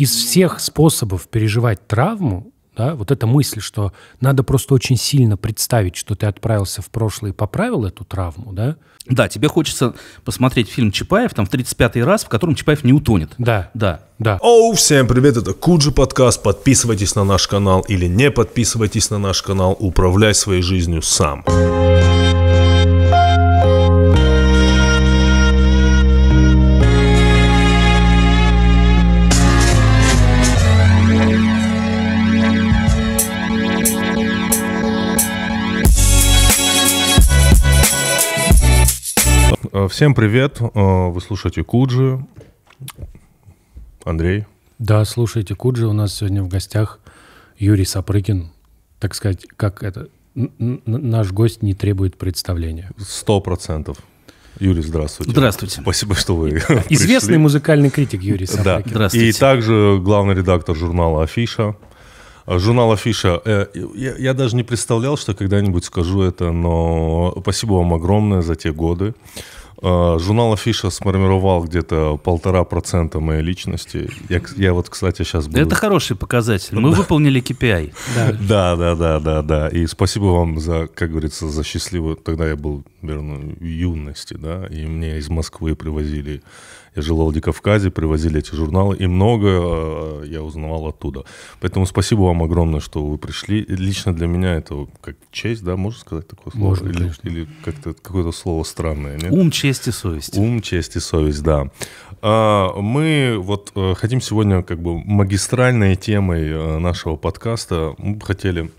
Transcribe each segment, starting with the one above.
из всех способов переживать травму, да, вот эта мысль, что надо просто очень сильно представить, что ты отправился в прошлое и поправил эту травму, да? Да, тебе хочется посмотреть фильм Чапаев, там в 35-й раз, в котором Чапаев не утонет. Да. Да. Да. Оу, всем привет, это Куджи подкаст. Подписывайтесь на наш канал или не подписывайтесь на наш канал. Управляй своей жизнью сам. Сам. Э, всем привет. Э, вы слушаете Куджи. Андрей. Да, слушайте Куджи. У нас сегодня в гостях Юрий Сапрыкин. Так сказать, как это? Наш гость не требует представления. Сто процентов. Юрий, здравствуйте. Здравствуйте. Спасибо, что вы Известный пришли. музыкальный критик Юрий Сапрыкин. Да. Здравствуйте. И также главный редактор журнала «Афиша». А, журнал «Афиша». Э, я, я даже не представлял, что когда-нибудь скажу это, но спасибо вам огромное за те годы. Э, журнал Афиша сформировал где-то полтора процента моей личности. Я, я вот, кстати, сейчас буду... Это хороший показатель. Мы выполнили KPI. Да, да, да, да, да. И спасибо вам за, как говорится, за счастливую... Тогда я был, наверное, в юности, да, и мне из Москвы привозили я жил в Владикавказе, привозили эти журналы, и много э, я узнавал оттуда. Поэтому спасибо вам огромное, что вы пришли. Лично для меня это как честь, да, можно сказать такое слово? Можно, или, или как-то какое-то слово странное, нет? Ум, честь и совесть. Ум, честь и совесть, да. А, мы вот э, хотим сегодня как бы магистральной темой э, нашего подкаста мы бы хотели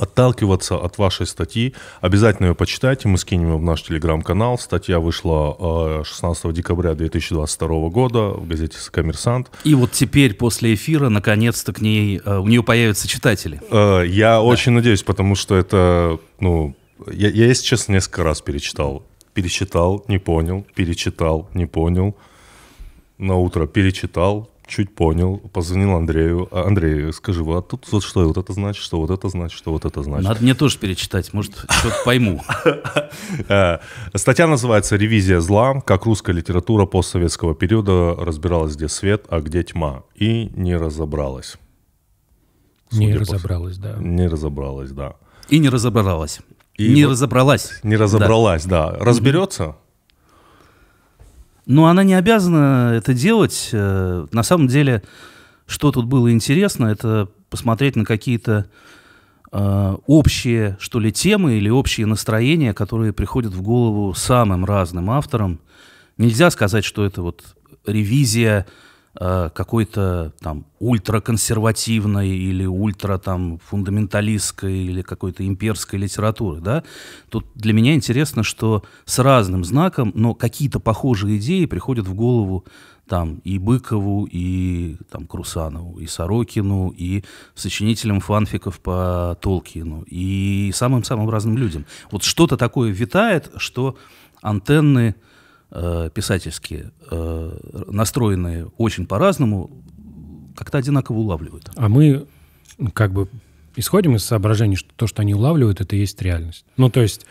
отталкиваться от вашей статьи. Обязательно ее почитайте, мы скинем ее в наш телеграм-канал. Статья вышла 16 э, декабря 2022 года в газете «Коммерсант». И вот теперь после эфира, наконец-то, к ней, э, у нее появятся читатели. Э, я да. очень надеюсь, потому что это, ну, я, я, если честно, несколько раз перечитал. Перечитал, не понял, перечитал, не понял. На утро перечитал, чуть понял, позвонил Андрею. А, Андрей, скажи, вот а тут вот что, вот это значит, что вот это значит, что вот это значит. Надо мне тоже перечитать, может, что-то пойму. Э, статья называется «Ревизия зла. Как русская литература постсоветского периода разбиралась, где свет, а где тьма». И не разобралась. Не разобралась, да. Не разобралась, да. И не разобралась. И не вот разобралась. Не разобралась, да. да. Разберется? Но она не обязана это делать. Э, на самом деле, что тут было интересно, это посмотреть на какие-то э, общие, что ли, темы или общие настроения, которые приходят в голову самым разным авторам. Нельзя сказать, что это вот ревизия Э, какой-то там ультраконсервативной или ультра там фундаменталистской или какой-то имперской литературы, да. Тут для меня интересно, что с разным знаком, но какие-то похожие идеи приходят в голову там и Быкову, и там Крусанову, и Сорокину, и сочинителям фанфиков по Толкину, и самым-самым разным людям. Вот что-то такое витает, что антенны э, писательские, э, настроенные очень по-разному, как-то одинаково улавливают. А мы как бы исходим из соображений, что то, что они улавливают, это и есть реальность. Ну, то есть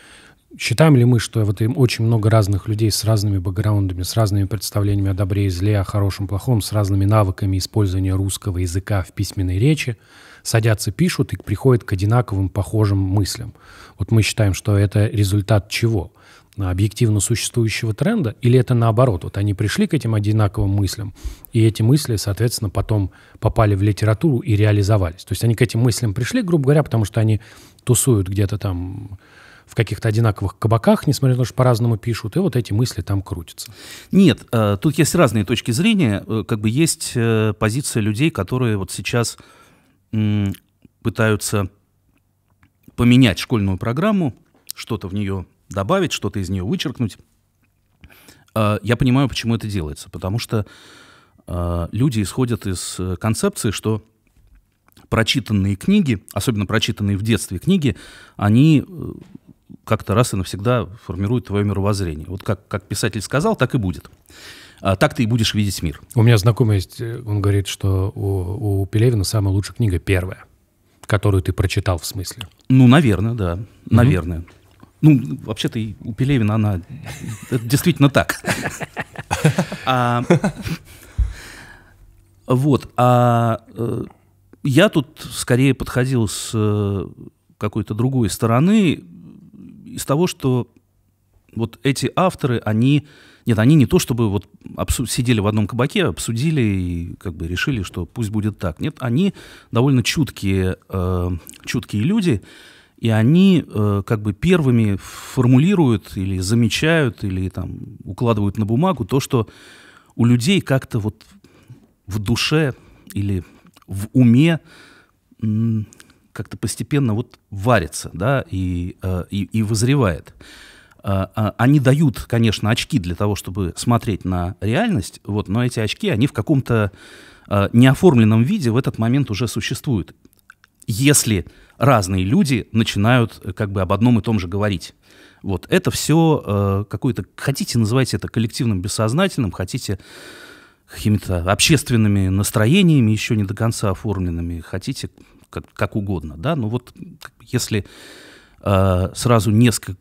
считаем ли мы, что вот им очень много разных людей с разными бэкграундами, с разными представлениями о добре и зле, о хорошем, плохом, с разными навыками использования русского языка в письменной речи, садятся, пишут и приходят к одинаковым, похожим мыслям. Вот мы считаем, что это результат чего? на объективно существующего тренда, или это наоборот? Вот они пришли к этим одинаковым мыслям, и эти мысли, соответственно, потом попали в литературу и реализовались. То есть они к этим мыслям пришли, грубо говоря, потому что они тусуют где-то там в каких-то одинаковых кабаках, несмотря на то, что по-разному пишут, и вот эти мысли там крутятся. Нет, э, тут есть разные точки зрения. Э, как бы есть э, позиция людей, которые вот сейчас пытаются поменять школьную программу, что-то в нее добавить, что-то из нее вычеркнуть. Э, я понимаю, почему это делается, потому что э, люди исходят из э, концепции, что прочитанные книги, особенно прочитанные в детстве книги, они как-то раз и навсегда формируют твое мировоззрение. Вот как, как писатель сказал, так и будет. А так ты и будешь видеть мир. У меня знакомый есть, он говорит, что у, у Пелевина самая лучшая книга первая, которую ты прочитал в смысле. Ну, наверное, да. Угу. Наверное. Ну, вообще-то у Пелевина она... действительно так. А, вот. А э, я тут скорее подходил с э, какой-то другой стороны, из того, что вот эти авторы, они... Нет, они не то чтобы вот обсу- сидели в одном кабаке, обсудили и как бы решили, что пусть будет так. Нет, они довольно чуткие, э, чуткие люди, и они э, как бы первыми формулируют или замечают, или там укладывают на бумагу то, что у людей как-то вот в душе или в уме как-то постепенно вот варится, да, и, э, и, и вызревает. А, а они дают, конечно, очки для того, чтобы смотреть на реальность, вот, но эти очки, они в каком-то э, неоформленном виде в этот момент уже существуют. Если разные люди начинают э, как бы об одном и том же говорить. Вот это все э, какое-то, хотите называть это коллективным бессознательным, хотите какими-то общественными настроениями, еще не до конца оформленными, хотите как, как угодно, да, но ну вот если э, сразу несколько,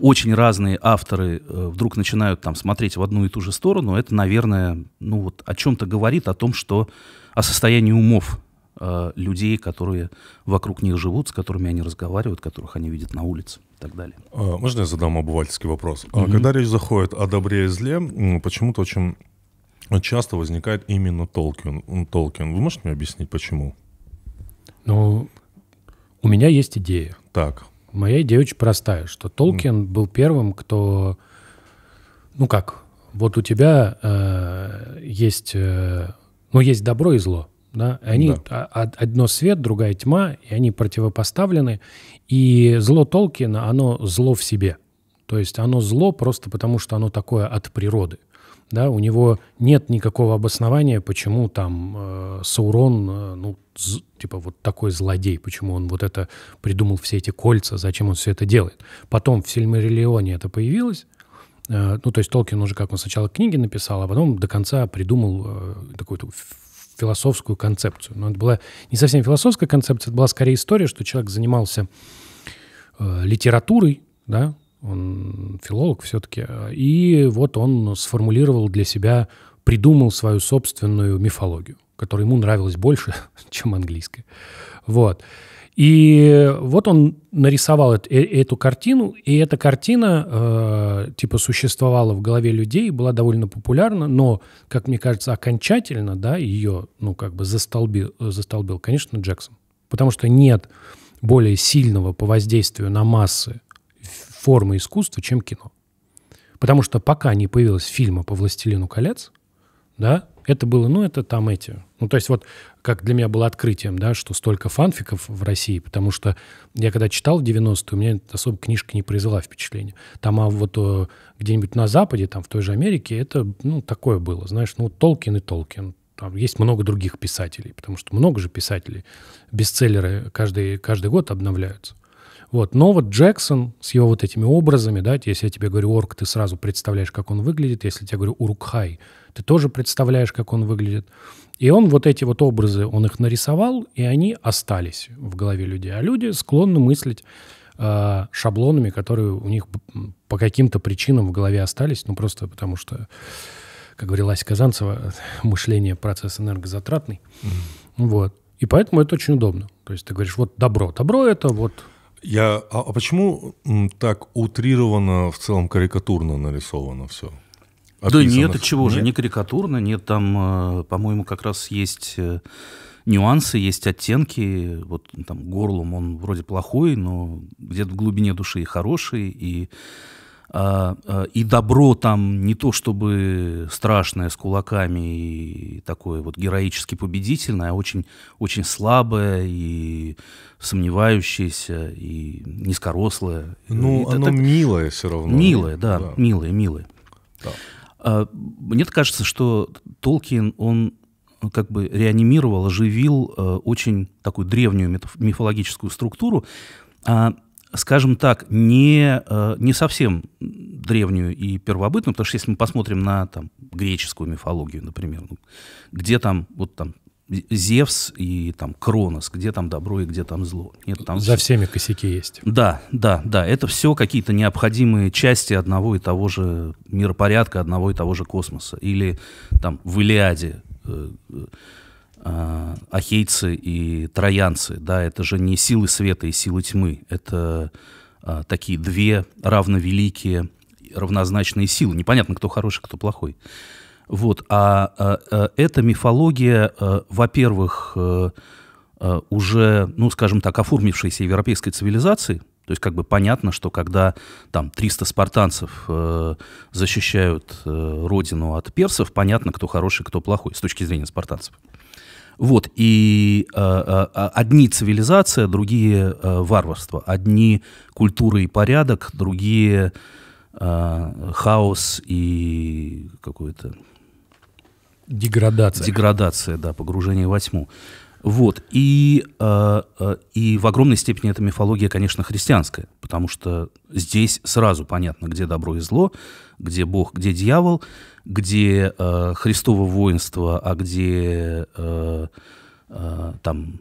очень разные авторы э, вдруг начинают там смотреть в одну и ту же сторону, это, наверное, ну вот о чем-то говорит, о том, что о состоянии умов э, людей, которые вокруг них живут, с которыми они разговаривают, которых они видят на улице и так далее. А, можно я задам обывательский вопрос? Mm-hmm. Когда речь заходит о добре и зле, почему-то очень часто возникает именно Толкин. Толкин. Вы можете мне объяснить, почему? Ну, у меня есть идея. Так. Моя идея очень простая, что Толкин mm. был первым, кто, ну как, вот у тебя э, есть, э, ну есть добро и зло. Да? они да. А, а, одно свет, другая тьма, и они противопоставлены. И зло Толкина, оно зло в себе. То есть оно зло просто потому, что оно такое от природы. Да, у него нет никакого обоснования, почему там э, Саурон, э, ну, з, типа вот такой злодей, почему он вот это придумал все эти кольца, зачем он все это делает. Потом в Сильмариллионе это появилось, э, ну, то есть Толкин уже как он сначала книги написал, а потом до конца придумал э, такую философскую концепцию. Но это была не совсем философская концепция, это была скорее история, что человек занимался э, литературой, да, он филолог все-таки, э, и вот он сформулировал для себя, придумал свою собственную мифологию, которая ему нравилась больше, чем английская. Вот. И вот он нарисовал эту, э, эту картину, и эта картина э, типа существовала в голове людей, была довольно популярна, но, как мне кажется, окончательно, да, ее, ну, как бы застолбил, застолбил, конечно, Джексон. Потому что нет более сильного по воздействию на массы формы искусства, чем кино. Потому что пока не появилось фильма по «Властелину колец», да, это было, ну, это там эти. Ну, то есть вот как для меня было открытием, да, что столько фанфиков в России, потому что я когда читал в 90-е, у меня особо книжка не произвела впечатление. Там а вот э, где-нибудь на Западе, там в той же Америке, это, ну, такое было, знаешь, ну, Толкин и Толкин. Там есть много других писателей, потому что много же писателей. Бестселлеры каждый, каждый год обновляются. Вот. Но вот Джексон с его вот этими образами, да, если я тебе говорю орк, ты сразу представляешь, как он выглядит. Если я тебе говорю урукхай, ты тоже представляешь, как он выглядит. И он вот эти вот образы, он их нарисовал, и они остались в голове людей. А люди склонны мыслить э, шаблонами, которые у них по каким-то причинам в голове остались, ну просто потому что, как говорила Ася Казанцева, мышление процесс энергозатратный. Mm-hmm. Вот. И поэтому это очень удобно. То есть ты говоришь, вот добро. Добро это вот я, а, а почему так утрированно, в целом карикатурно нарисовано все? Описано? Да нет, от чего нет? же, не карикатурно, нет, там, э, по-моему, как раз есть э, нюансы, есть оттенки, вот там горлом он вроде плохой, но где-то в глубине души и хороший, и а, а, и добро там не то чтобы страшное с кулаками и такое вот героически победительное, а очень, очень слабое и сомневающееся, и низкорослое. Ну, и оно это, милое все равно. Милое, да, да. милое, милое. Да. А, мне кажется, что Толкин, он как бы реанимировал, оживил э, очень такую древнюю мифологическую структуру, скажем так, не, э, не совсем древнюю и первобытную, потому что если мы посмотрим на там, греческую мифологию, например, ну, где там, вот там Зевс и там Кронос, где там добро и где там зло. Нет, там За всеми косяки есть. Да, да, да. Это все какие-то необходимые части одного и того же миропорядка, одного и того же космоса. Или там в Илиаде э, э э, ахейцы и троянцы, да, это же не силы света и силы тьмы, это э, такие две равновеликие, равнозначные силы. Непонятно, кто хороший, кто плохой. Вот, а, а, а эта мифология, а, во-первых, а, а, уже, ну, скажем так, оформившейся европейской цивилизации, то есть как бы понятно, что когда там 300 спартанцев э, защищают э, родину от персов, понятно, кто хороший, кто плохой с точки зрения спартанцев. Э, вот, и э, э, э одни цивилизация, другие э, варварство, одни культура и порядок, другие э, хаос и какое-то... Деградация. Деградация, да, погружение во тьму. Вот. И, э, э, и в огромной степени эта мифология, конечно, христианская, потому что здесь сразу понятно, где добро и зло, где Бог, где дьявол, где э, Христово воинство, а где э, э, там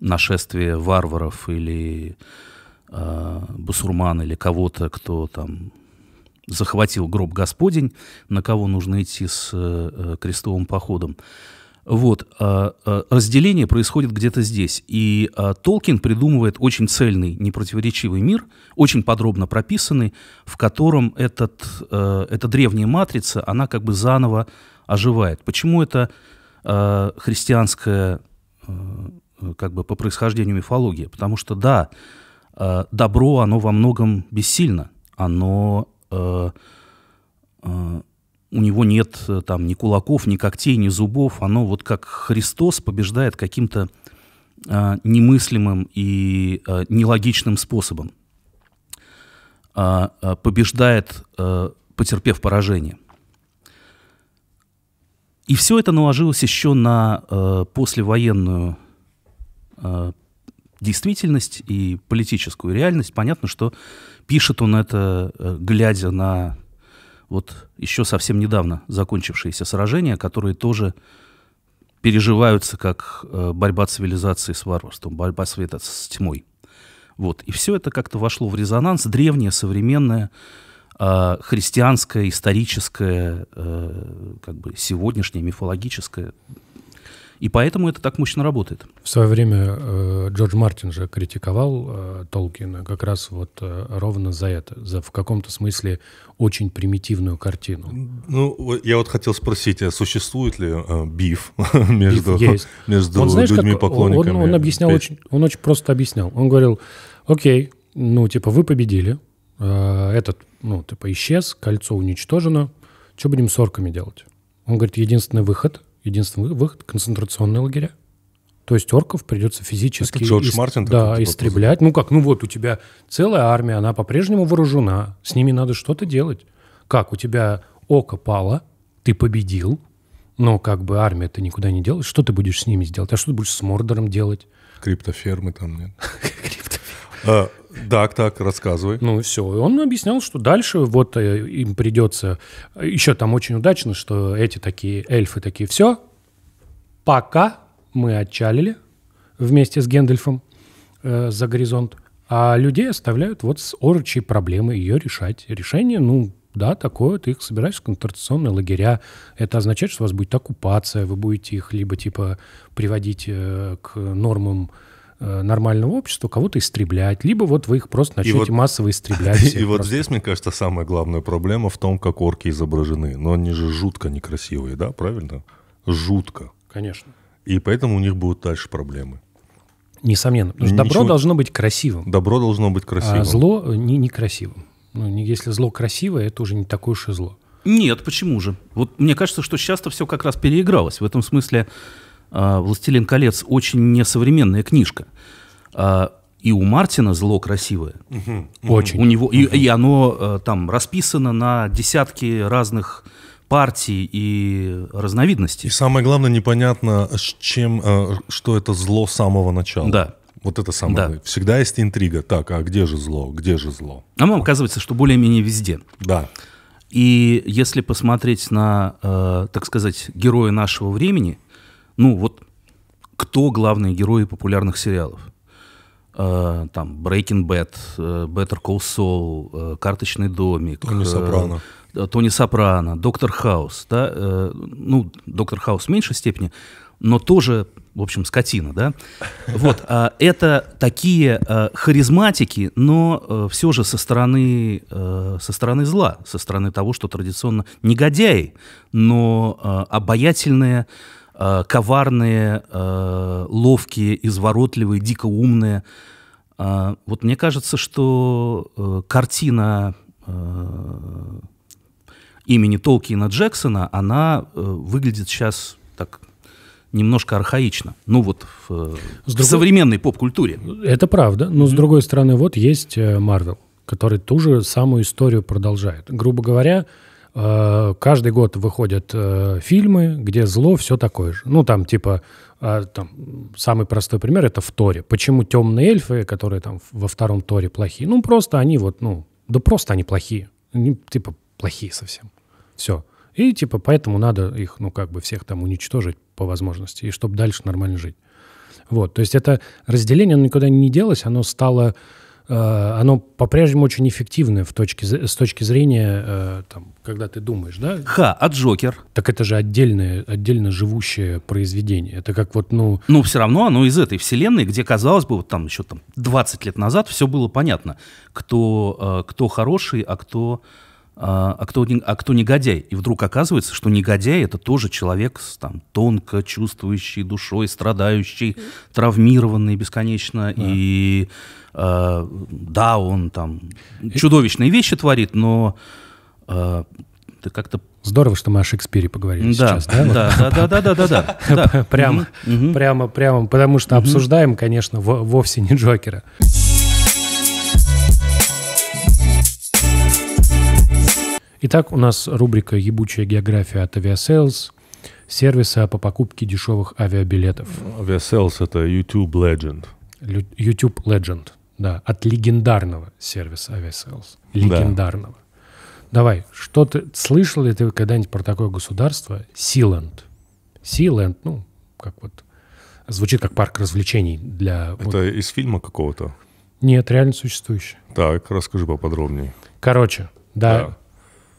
нашествие варваров или э, басурман или кого-то, кто там захватил гроб Господень, на кого нужно идти с э, крестовым походом. Вот, а, а, разделение происходит где-то здесь. И а, Толкин придумывает очень цельный, непротиворечивый мир, очень подробно прописанный, в котором этот, э, эта древняя матрица, она как бы заново оживает. Почему это христианская э, как бы по происхождению мифология? Потому что, да, добро, оно во многом бессильно. Оно э, у него нет э, там ни кулаков, ни когтей, ни зубов. Оно вот как Христос побеждает каким-то э, немыслимым и э, нелогичным способом. Э, побеждает, э, потерпев поражение. И все это наложилось еще на э, послевоенную э, действительность и политическую реальность. Понятно, что пишет он это, э, глядя на вот еще совсем недавно закончившиеся сражения, которые тоже переживаются как э, борьба цивилизации с варварством, борьба света с тьмой. Вот. И все это как-то вошло в резонанс. Древнее, современное, э, а, христианское, историческое, э, как бы сегодняшнее, мифологическое, и поэтому это так мощно работает. В свое время э, Джордж Мартин же критиковал э, Толкина как раз вот э, ровно за это, за в каком-то смысле очень примитивную картину. Ну, я вот хотел спросить, а существует ли э, биф между, Есть. между он, знаешь, людьми как, поклонниками? Он, он объяснял Петь. очень, он очень просто объяснял. Он говорил, окей, ну типа вы победили, э, этот, ну типа исчез, кольцо уничтожено, что будем с орками делать? Он говорит, единственный выход — единственный выход — концентрационные лагеря. То есть орков придется физически Это Джордж ис... Мартин да, такой типа истреблять. Ну как, ну вот у тебя целая армия, она по-прежнему вооружена, с ними надо что-то делать. Как, у тебя око пало, ты победил, но как бы армия ты никуда не делаешь, что ты будешь с ними сделать? А что ты будешь с Мордором делать? Криптофермы там нет. А, так, так, рассказывай. Ну и все. И он объяснял, что дальше вот э, им придется... Еще там очень удачно, что эти такие эльфы такие, все, пока мы отчалили вместе с Гендельфом э, за горизонт, а людей оставляют вот с орочей проблемой ее решать. Решение, ну, да, такое, ты их собираешь в концентрационные лагеря. Это означает, что у вас будет оккупация, вы будете их либо, типа, приводить э, к нормам Э, нормального общества кого-то истреблять, либо вот вы их просто начнете и вот, массово истреблять. И вот здесь, мне кажется, самая главная проблема в том, как орки изображены. Но они же жутко некрасивые, да, правильно? Жутко. Конечно. И поэтому у них будут дальше проблемы. Несомненно. Потому что добро должно быть красивым. Добро должно быть а красивым. А зло э, не, некрасивым. Ну, если зло красивое, это уже не такое уж и зло. Нет, почему же? Вот мне кажется, что часто все как раз переигралось. В этом смысле а, «Властелин колец» очень несовременная книжка. А, и у Мартина зло красивое. очень. У него, и, и оно э, там расписано на десятки разных партий и разновидностей. И самое главное, непонятно, с чем, э, что это зло с самого начала. Да. Вот это самое. Да. Всегда есть интрига. Так, а где же зло? Где же зло? А нам оказывается, что более-менее везде. Да. И если посмотреть на, э, так сказать, героя нашего времени, ну вот кто главные герои популярных сериалов? Э, там Breaking Bad, э, Better Call Saul, э, Карточный домик, Тони э, Сопрано, э, Тони Сопрано, Доктор Хаус, да, э, ну Доктор Хаус в меньшей степени, но тоже, в общем, скотина, да. Вот, а это такие а, харизматики, но а, все же со стороны, а, со стороны зла, со стороны того, что традиционно негодяи, но а, обаятельные, Э, коварные, э, ловкие, изворотливые, дико умные. Э, вот мне кажется, что картина имени Толкина Джексона, она выглядит сейчас так немножко архаично. Ну вот в, с в другой... современной поп-культуре. Это правда. Но mm-hmm. с другой стороны, вот есть Марвел, который ту же самую историю продолжает. Грубо говоря, Э, каждый год выходят э, фильмы, где зло все такое же. Ну, там, типа, а, там, самый простой пример — это в Торе. Почему темные эльфы, которые там во втором Торе плохие? Ну, просто они вот, ну, да просто они плохие. Они, типа, плохие совсем. Все. И, типа, поэтому надо их, ну, как бы всех там уничтожить по возможности, и чтобы дальше нормально жить. Вот, то есть это разделение, оно никуда не делось, оно стало Э, оно по-прежнему очень эффективное в точке, с точки зрения, э, там, когда ты думаешь, да? Ха, а Джокер? Так это же отдельное, отдельно живущее произведение. Это как вот, ну... Ну, все равно оно из этой вселенной, где, казалось бы, вот там еще там 20 лет назад все было понятно, кто, э, кто хороший, а кто... А, а кто, а кто негодяй. И вдруг оказывается, что негодяй это тоже человек там, тонко чувствующий душой, страдающий, травмированный бесконечно да. и Э, да, он там чудовищные вещи творит, но э, ты как-то Здорово, что мы о Шекспире поговорили да, сейчас, да? Да, да, да, да, да, да, да. Прямо, прямо, прямо, потому что обсуждаем, конечно, вовсе не Джокера. Итак, у нас рубрика «Ебучая география» от Aviasales, сервиса по покупке дешевых авиабилетов. Aviasales — это YouTube Legend. YouTube Legend. Да, от легендарного сервиса Aviasales. Легендарного. Да. Давай, что ты слышал ли ты когда-нибудь про такое государство? Силенд. Силенд, ну, как вот звучит как парк развлечений для. Это вот... из фильма какого-то? Нет, реально существующий. Так, расскажи поподробнее. Короче, да. да.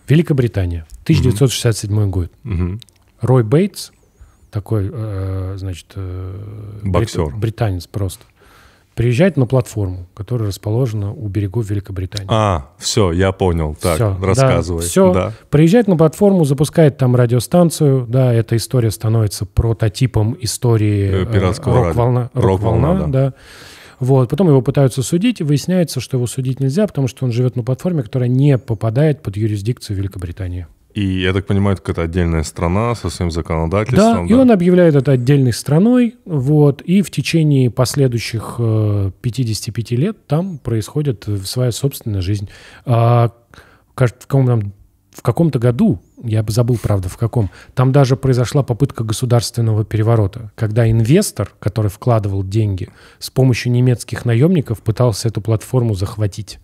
Великобритания, 1967 угу. год. Угу. Рой Бейтс, такой, э, значит, э, Боксер. британец просто. Угу приезжать на платформу, которая расположена у берегов Великобритании. А, все, я понял. Так, все, рассказывай. Да, все, да. приезжать на платформу, запускает там радиостанцию. Да, эта история становится прототипом истории э, э, пиратского э, рок-волна. Рок-волна, рок да. да. Вот. Потом его пытаются судить, выясняется, что его судить нельзя, потому что он живет на платформе, которая не попадает под юрисдикцию Великобритании. И, я так понимаю, это какая-то отдельная страна со своим законодательством. Да, да, и он объявляет это отдельной страной, вот, и в течение последующих 55 э, лет там происходит своя собственная жизнь. А, в каком-то в каком-то году, я бы забыл, правда, в каком, там даже произошла попытка государственного переворота, когда инвестор, который вкладывал деньги, с помощью немецких наемников пытался эту платформу захватить.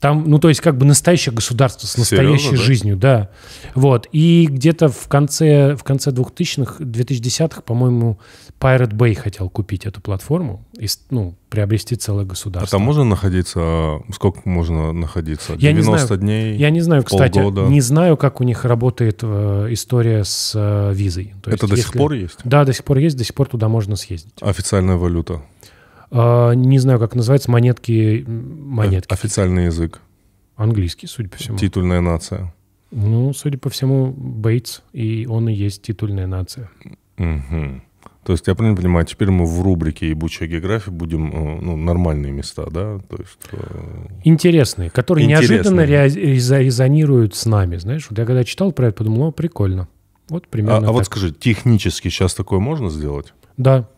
Там, ну, то есть, как бы настоящее государство с настоящей Серьезно, жизнью, да? Вот. И где-то в конце, в конце 2000-х, 2010-х, по-моему, Pirate Bay хотел купить эту платформу и, ну, приобрести целое а государство. А там можно находиться, а сколько можно находиться? 90 я не знаю, дней? Я не знаю, кстати. Полгода. Не знаю, как у них работает э, история с э, визой. То Это до если... сих пор есть? Да, до сих пор есть, до сих пор туда можно съездить. Официальная валюта? А, не знаю, как называется, монетки... монетки. Официальный язык. Английский, судя по всему. Титульная нация. Ну, судя по всему, Бейтс, и он и есть титульная нация. Угу. То есть, я правильно понимаю, теперь мы в рубрике «Ебучая география» будем э, ну, нормальные места, да? То есть, э, Интересные, которые интересные. неожиданно резонируют с нами, знаешь. Вот я когда читал про это, подумал, о, прикольно. Вот примерно А, а вот скажи, технически сейчас такое можно сделать? Да,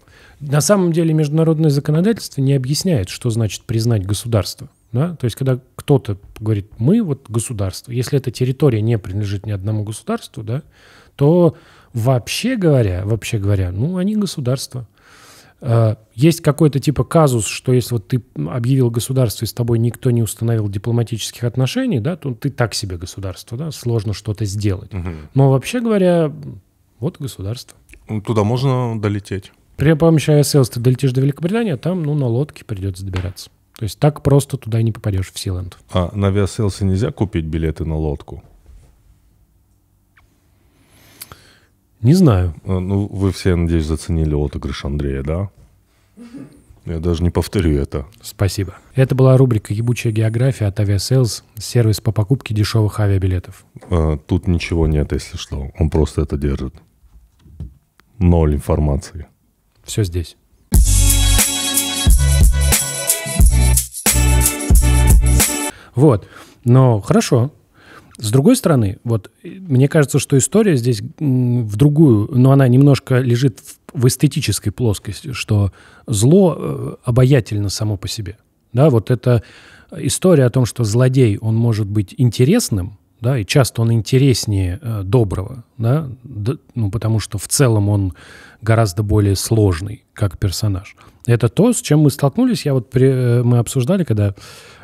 на самом деле международное законодательство не объясняет, что значит признать государство. Да? То есть, когда кто-то говорит, мы вот государство, если эта территория не принадлежит ни одному государству, да, то вообще говоря, вообще говоря, ну, они государство. А, есть какой-то типа казус, что если вот ты объявил государство, и с тобой никто не установил дипломатических отношений, да, то ты так себе государство, да, сложно что-то сделать. Угу. Но вообще говоря, вот государство. Ну, туда можно долететь. При помощи ISLS ты долетишь до Великобритании, а там, ну, на лодке придется добираться. То есть так просто туда не попадешь, в Силенд. А на Виаселсе нельзя купить билеты на лодку? Не знаю. А, ну, вы все, надеюсь, заценили отыгрыш Андрея, да? Я даже не повторю это. Спасибо. Это была рубрика «Ебучая география» от Aviasales, сервис по покупке дешевых авиабилетов. А, тут ничего нет, если что. Он просто это держит. Ноль информации. Все здесь. Вот. Но хорошо. С другой стороны, вот э, мне кажется, что история здесь в другую, но она немножко лежит в эстетической плоскости, что зло э, обаятельно само по себе. Да, вот эта э, история о том, что злодей, он может быть интересным, да, и часто он интереснее э, доброго, да, да, ну, потому что в целом он гораздо более сложный как персонаж. Это то, с чем мы столкнулись. Я вот при, э, мы обсуждали, когда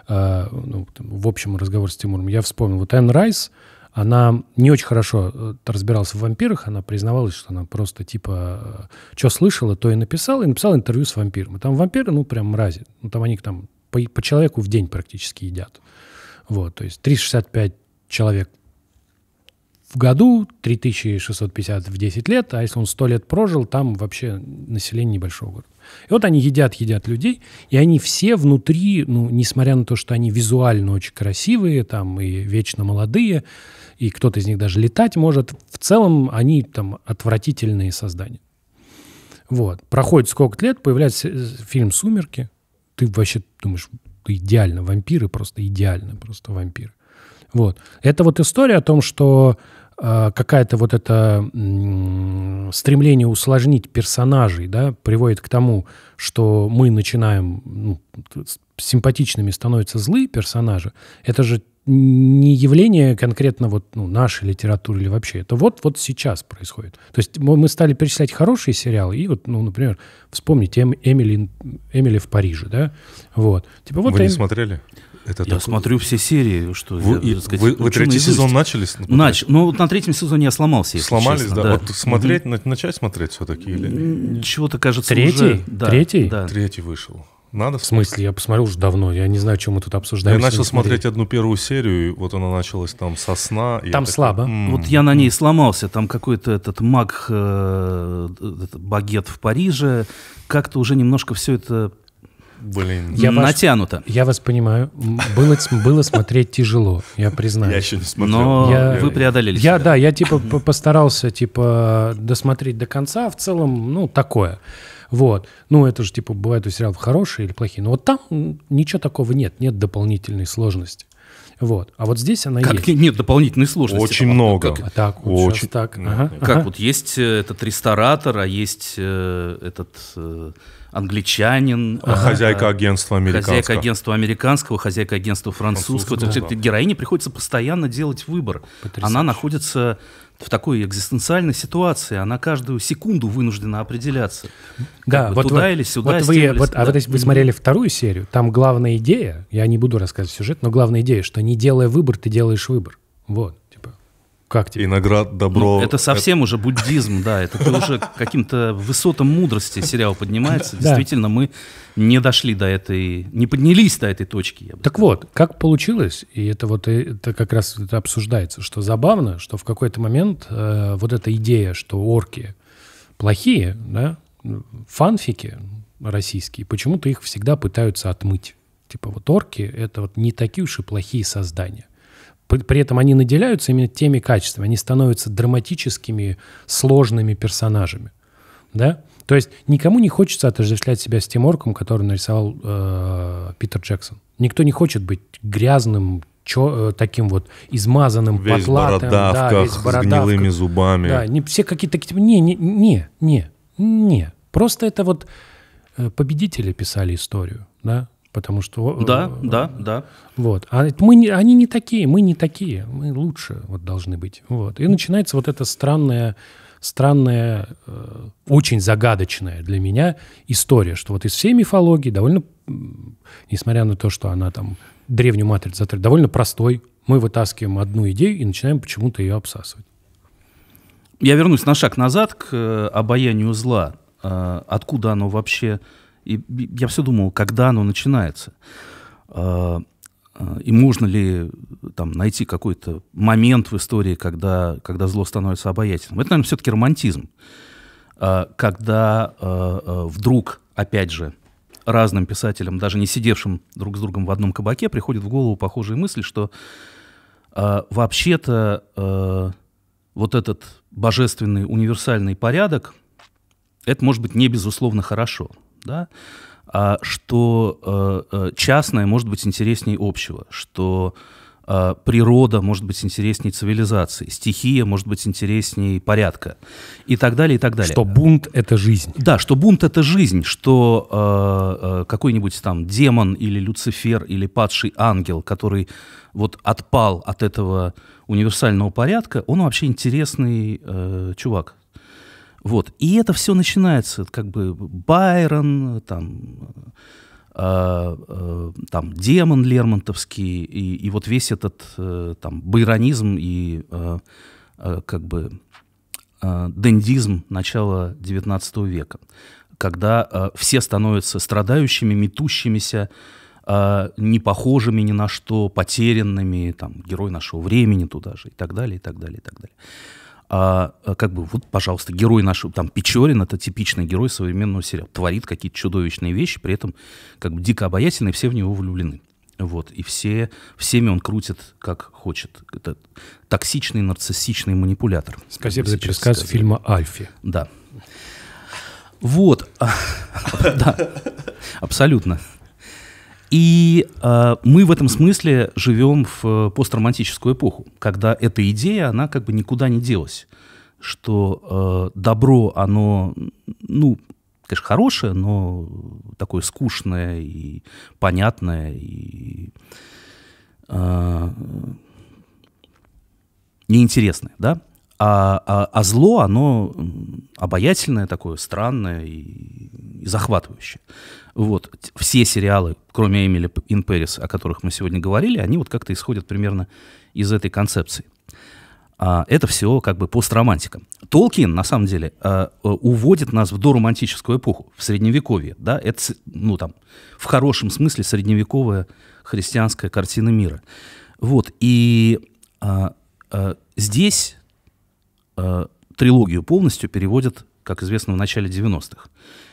э, ну, в общем разговор с Тимуром, я вспомнил. Вот Энн Райс, она не очень хорошо э, разбиралась в вампирах, она признавалась, что она просто типа, э, что слышала, то и написала, и написала интервью с вампиром. И там вампиры, ну, прям мрази. Ну, там они там по, по человеку в день практически едят. Вот, то есть 365 человек в году, 3650 в 10 лет, а если он 100 лет прожил, там вообще население небольшого города. И вот они едят, едят людей, и они все внутри, ну, несмотря на то, что они визуально очень красивые, там, и вечно молодые, и кто-то из них даже летать может, в целом они там отвратительные создания. Вот. Проходит сколько лет, появляется э, фильм «Сумерки», ты вообще думаешь, идеально, вампиры просто идеально, просто вампиры. Вот. Это вот история о том, что а, какая-то вот это стремление усложнить персонажей, да, приводит к тому, что мы начинаем ну, симпатичными становятся злые персонажи. Это же не явление конкретно вот ну, нашей литературы или вообще. Это вот вот сейчас происходит. То есть мы, стали перечислять хорошие сериалы и вот, ну, например, вспомните эм, Эмили Эмили в Париже, да, вот. Типа вот. Вы не эм... смотрели? Это я такой... смотрю все серии, что вы, я, сказать, вы, вы третий наизусть. сезон начались? Нач... Ну, вот на третьем сезоне я сломался. Если Сломались, честно, да. да. Вот смотреть, mm-hmm. начать смотреть все-таки или? Чего-то кажется третий? уже. Да, третий? Да. Третий вышел. Надо в смысле? Я посмотрел уже давно, я не знаю, чем мы тут обсуждаем. Я начал смотреть одну первую серию, вот она началась там со сна. Там слабо. Вот я на ней сломался, там какой-то этот маг, э, багет в Париже, как-то уже немножко все это Блин, я натянуто. Вас, я вас понимаю. Было, было смотреть тяжело, я признаю. Я еще не смотрел. Но я, вы преодолели. Я, себя. да, я типа постарался типа досмотреть до конца. В целом, ну, такое. Вот. Ну, это же, типа, бывает у сериалов хорошие или плохие. Но вот там ничего такого нет. Нет дополнительной сложности. Вот. А вот здесь она как есть. Нет дополнительной сложности. Очень а, много. Как, так, вот Очень. так. Ага, как ага. вот есть э, этот ресторатор, а есть э, этот... Э, англичанин. А, а, хозяйка агентства американского. Хозяйка агентства американского, хозяйка агентства французского. французского да. Героине приходится постоянно делать выбор. Она находится в такой экзистенциальной ситуации, она каждую секунду вынуждена определяться. Да, как бы, вот туда вы, или сюда. Вот вы, вот, а вот если вы смотрели вторую серию, там главная идея, я не буду рассказывать сюжет, но главная идея, что не делая выбор, ты делаешь выбор. Вот. Как тебе? Иноград добро. Ну, это совсем это... уже буддизм, да. Это ты уже каким-то высотам мудрости сериал поднимается. Действительно, мы не дошли до этой, не поднялись до этой точки. Так вот, как получилось, и это вот э, это как раз это обсуждается, что забавно, что в какой-то момент э, вот эта идея, что орки плохие, да, фанфики российские, почему-то их всегда пытаются отмыть. Типа вот орки — это вот не такие уж и плохие создания. При этом они наделяются именно теми качествами, они становятся драматическими, сложными персонажами. Да? То есть никому не хочется отождествлять себя с тем орком, который нарисовал э, Питер Джексон. Никто не хочет быть грязным, чё, э, таким вот измазанным, весь потлатым. Бородавках, да, весь бородавках, с гнилыми зубами. Да, не, все какие-то... Не, не, не, не, не. Просто это вот победители писали историю, да? потому что... Э, да, э, да, да. Вот. А мы, не, они не такие, мы не такие, мы лучше вот должны быть. Вот. И начинается вот эта странная, странная, э, очень загадочная для меня история, что вот из всей мифологии довольно, несмотря на то, что она там древнюю матрицу затрагивает, довольно простой, мы вытаскиваем одну идею и начинаем почему-то ее обсасывать. Я вернусь на шаг назад к э, обаянию зла. А, откуда оно вообще и я все думал, когда оно начинается. А, а, и можно ли там, найти какой-то момент в истории, когда, когда зло становится обаятельным? Это, наверное, все-таки романтизм. А, когда вдруг, опять же, разным писателям, даже не сидевшим друг с другом в одном кабаке, приходит в голову похожие мысли, что вообще-то вот этот божественный универсальный порядок, это может быть не безусловно хорошо – да, а что э, э частное может быть интереснее общего, что э, природа может быть интереснее цивилизации, стихия может быть интереснее порядка и так далее, и так далее. Что бунт — это жизнь. Да, что бунт — это жизнь, что э, э, какой-нибудь там демон или Люцифер или падший ангел, который вот отпал от этого универсального порядка, он вообще интересный э, чувак. Вот. И это все начинается, как бы Байрон, там, э, э, там демон Лермонтовский, и, и вот весь этот э, там байронизм и э, э, как бы э, дендизм начала XIX века, когда э, все становятся страдающими, метущимися, э, непохожими ни на что, потерянными, там, герой нашего времени туда же, и так далее, и так далее, и так далее. А, а, как бы, вот, пожалуйста, герой нашего, там, Печорин, это типичный герой современного сериала, творит какие-то чудовищные вещи, при этом, как бы, дико обаятельный, все в него влюблены. Вот, и все, всеми он крутит, как хочет. Это токсичный, нарциссичный манипулятор. Спасибо за пересказ фильма «Альфи». Да. Вот. Да, абсолютно. И э, мы в этом смысле живем в э, постромантическую эпоху, когда эта идея, она как бы никуда не делась, что э, добро, оно, ну, конечно, хорошее, но такое скучное и понятное, и э, неинтересное, да? А, а, а зло, оно обаятельное такое, странное и, и захватывающее. Вот. Все сериалы, кроме Эмили Ин Пэрис, о которых мы сегодня говорили, они вот как-то исходят примерно из этой концепции. А, это все как бы постромантика. Толкин, на самом деле, а, а, уводит нас в доромантическую эпоху, в Средневековье. Да? Это, ну, там, в хорошем смысле средневековая христианская картина мира. Вот, и а, а, здесь Э, трилогию полностью переводят, как известно, в начале 90-х.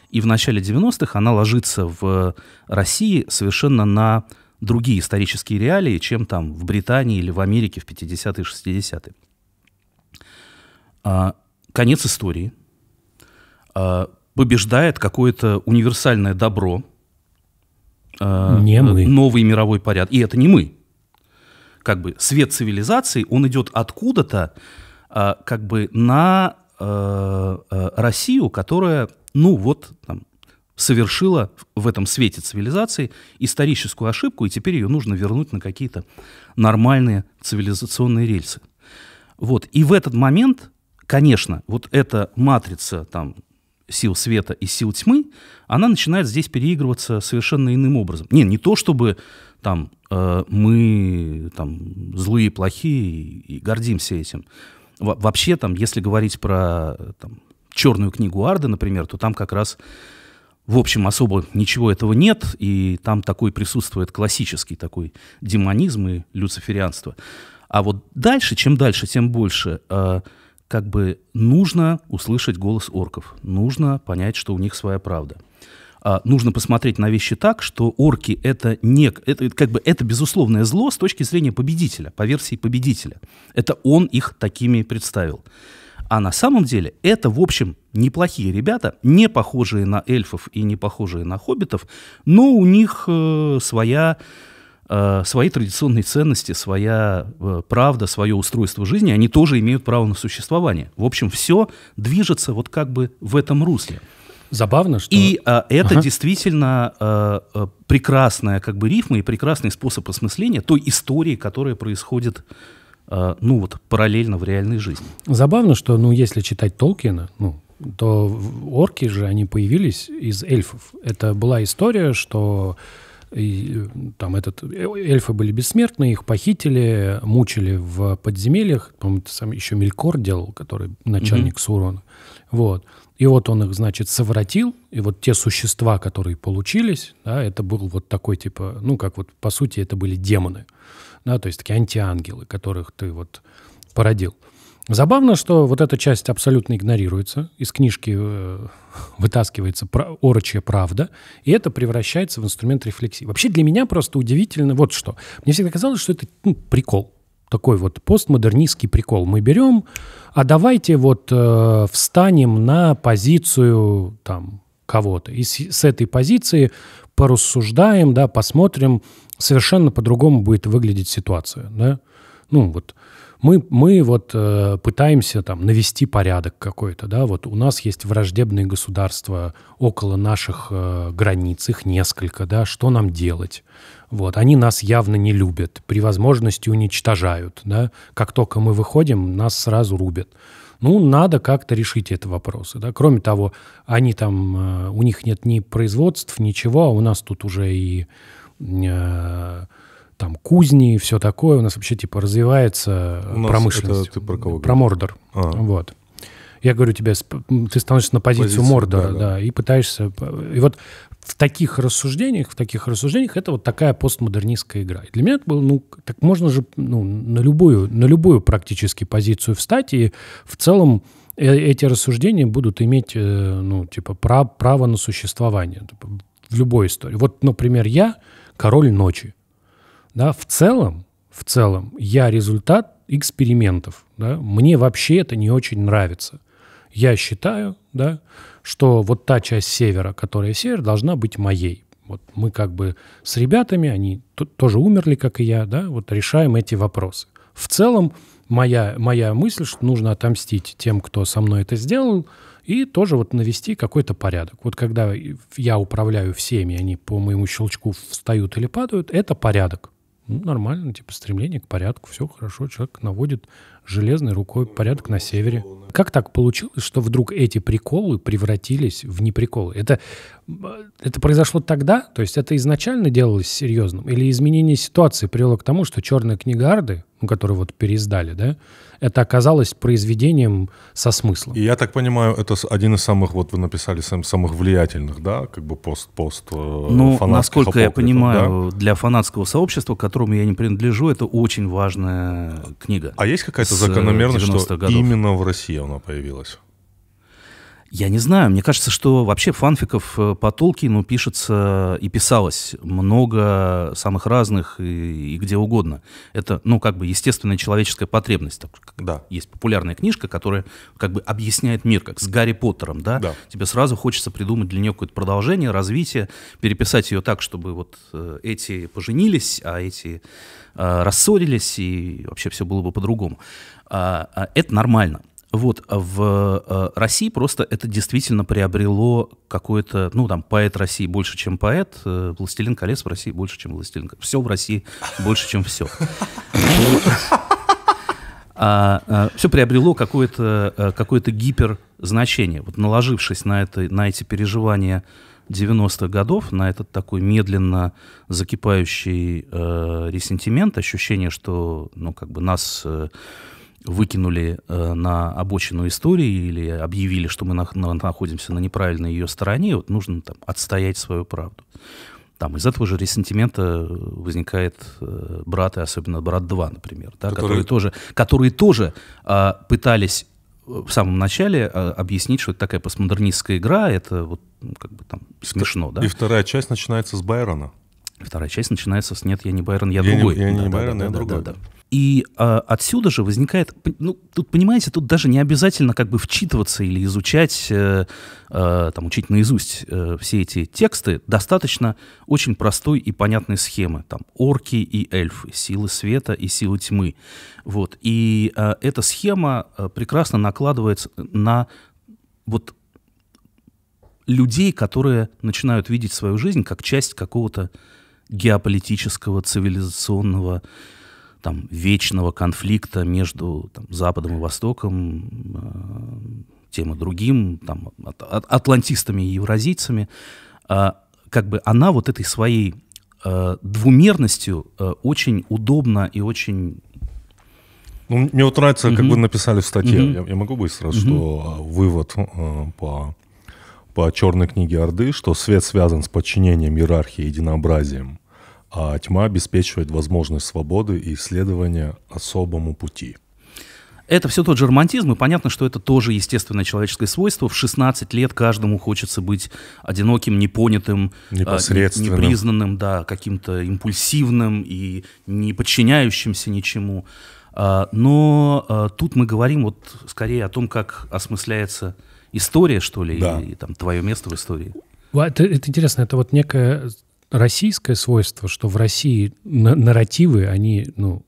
И в начале 90-х она ложится в России совершенно на другие исторические реалии, чем там в Британии или в Америке в 50-е и 60-е. А, конец истории. А, побеждает какое-то универсальное добро. А, не мы. Новый мировой порядок. И это не мы. Как бы свет цивилизации, он идет откуда-то, Э, как бы на э, э, Россию, которая, ну вот, там, совершила в этом свете цивилизации историческую ошибку, и теперь ее нужно вернуть на какие-то нормальные цивилизационные рельсы. Вот. И в этот момент, конечно, вот эта матрица там, сил света и сил тьмы, она начинает здесь переигрываться совершенно иным образом. Не, не то чтобы там, э, мы там, злые, плохие и гордимся этим. Вообще там, если говорить про там, черную книгу Арда, например, то там как раз в общем, особо ничего этого нет, и там такой присутствует классический такой демонизм и люциферианство. А вот дальше, чем дальше, тем больше, э, как бы нужно услышать голос орков, нужно понять, что у них своя правда – а, нужно посмотреть на вещи так, что орки это не, это как бы это безусловное зло с точки зрения победителя, по версии победителя. Это он их такими представил. А на самом деле это, в общем, неплохие ребята, не похожие на эльфов и не похожие на хоббитов, но у них э, своя э, свои традиционные ценности, своя э, правда, свое устройство жизни, они тоже имеют право на существование. В общем, все движется вот как бы в этом русле. Забавно, что... И э, это ага. действительно э, прекрасная как бы рифма и прекрасный способ осмысления той истории, которая происходит э, ну вот параллельно в реальной жизни. Забавно, что ну если читать Толкина, ну то орки же они появились из эльфов. Это была история, что и, там этот э, эльфы были бессмертны, их похитили, мучили в подземельях. По-моему, это сам еще Мелькор делал, который начальник mm-hmm. Сурона. Вот. И вот он их, значит, совратил, и вот те существа, которые получились, да, это был вот такой типа, ну, как вот, по сути, это были демоны, да, то есть такие антиангелы, которых ты вот породил. Забавно, что вот эта часть абсолютно игнорируется. Из книжки э, вытаскивается про, орочья правда, и это превращается в инструмент рефлексии. Вообще для меня просто удивительно вот что. Мне всегда казалось, что это ну, прикол такой вот постмодернистский прикол. Мы берем, а давайте вот э, встанем на позицию там кого-то. И с, с этой позиции порассуждаем, да, посмотрим, совершенно по-другому будет выглядеть ситуация, да. Ну вот мы, мы вот э, пытаемся там навести порядок какой-то, да, вот у нас есть враждебные государства около наших э, границ, их несколько, да, что нам делать? Вот. Они нас явно не любят, при возможности уничтожают. Да? Как только мы выходим, нас сразу рубят. Ну, надо как-то решить эти вопросы. Да? Кроме того, они там, э, у них нет ни производств, ничего, а у нас тут уже и э, там кузни и все такое. У нас вообще типа развивается у промышленность. Это ты про кого? Про Мордор. А. Вот. Я говорю тебе, ты становишься на позицию, позицию Мордора, да, да. да, и пытаешься... И вот в таких рассуждениях, в таких рассуждениях это вот такая постмодернистская игра. И для меня это было, ну, так можно же ну, на, любую, на любую практически позицию встать, и в целом э, эти рассуждения будут иметь, э, ну, типа, прав, право на существование типа, в любой истории. Вот, например, я король ночи. Да, в целом, в целом, я результат экспериментов. Да? Мне вообще это не очень нравится. Я считаю, да, что вот та часть севера, которая север, должна быть моей. Вот мы как бы с ребятами, они тоже умерли, как и я, да, вот решаем эти вопросы. В целом моя, моя мысль, что нужно отомстить тем, кто со мной это сделал, и тоже вот навести какой-то порядок. Вот когда я управляю всеми, они по моему щелчку встают или падают, это порядок. Ну, нормально, типа стремление к порядку, все хорошо, человек наводит железной рукой порядок на севере. Как так получилось, что вдруг эти приколы превратились в неприколы? Это, это произошло тогда? То есть это изначально делалось серьезным? Или изменение ситуации привело к тому, что черная книга Арды который вот переиздали, да, это оказалось произведением со смыслом. И я так понимаю, это один из самых, вот вы написали, самых влиятельных, да, как бы пост-пост э, Ну, насколько я понимаю, да? для фанатского сообщества, к которому я не принадлежу, это очень важная книга. А есть какая-то закономерность, что годов. именно в России она появилась? Я не знаю, мне кажется, что вообще фанфиков э, по Толкину пишется и писалось много самых разных и, и где угодно. Это, ну, как бы естественная человеческая потребность. Так, да. Есть популярная книжка, которая как бы объясняет мир, как с Гарри Поттером, да? да. Тебе сразу хочется придумать для нее какое-то продолжение, развитие, переписать ее так, чтобы вот э, эти поженились, а эти э, рассорились, и вообще все было бы по-другому. А, а, это нормально. Вот, а в э, России просто это действительно приобрело какое-то, ну, там, поэт России больше, чем поэт, э, «Властелин колец» в России больше, чем «Властелин колец». Все в России больше, чем все. А, а, все приобрело какое-то э, какое гиперзначение. Вот наложившись на, это, на эти переживания 90-х годов, на этот такой медленно закипающий э, ресентимент, ощущение, что ну, как бы нас э, выкинули э, на обочину истории или объявили, что мы на, на, находимся на неправильной ее стороне, вот нужно там, отстоять свою правду. Там из этого же ресентимента э, возникает э, брат, и особенно брат 2, например, да, которые... которые тоже, которые тоже а, э, пытались в самом начале э, объяснить, что это такая постмодернистская игра, это вот ну, как бы там смешно, и да. И вторая часть начинается с Байрона. Вторая часть начинается с «Нет, я не Байрон, я, я другой». Не, я не да, Байрон, да, я да, другой. Да, да. И э, отсюда же возникает, ну, тут, понимаете, тут даже не обязательно как бы вчитываться или изучать, э, э, там, учить наизусть э, все эти тексты, достаточно очень простой и понятной схемы, там, орки и эльфы, силы света и силы тьмы, вот, и э, эта схема э, прекрасно накладывается на вот людей, которые начинают видеть свою жизнь как часть какого-то геополитического, цивилизационного там, вечного конфликта между там, Западом и Востоком, э, тем и другим, там, от, от, атлантистами и евразийцами, э, как бы она вот этой своей э, двумерностью э, очень удобно и очень ну, мне вот нравится, mm-hmm. как вы написали в статье, mm-hmm. я, я могу быстро, mm-hmm. что э, вывод э, по, по черной книге Орды, что свет связан с подчинением иерархии и единообразием а тьма обеспечивает возможность свободы и исследования особому пути. Это все тот же романтизм, и понятно, что это тоже естественное человеческое свойство. В 16 лет каждому хочется быть одиноким, непонятым, а, непосредственным, непризнанным, да, каким-то импульсивным и не подчиняющимся ничему. А, но а, тут мы говорим вот скорее о том, как осмысляется история, что ли, да. и, и там твое место в истории. Это, это интересно, это вот некая российское свойство, что в России нарративы, они ну,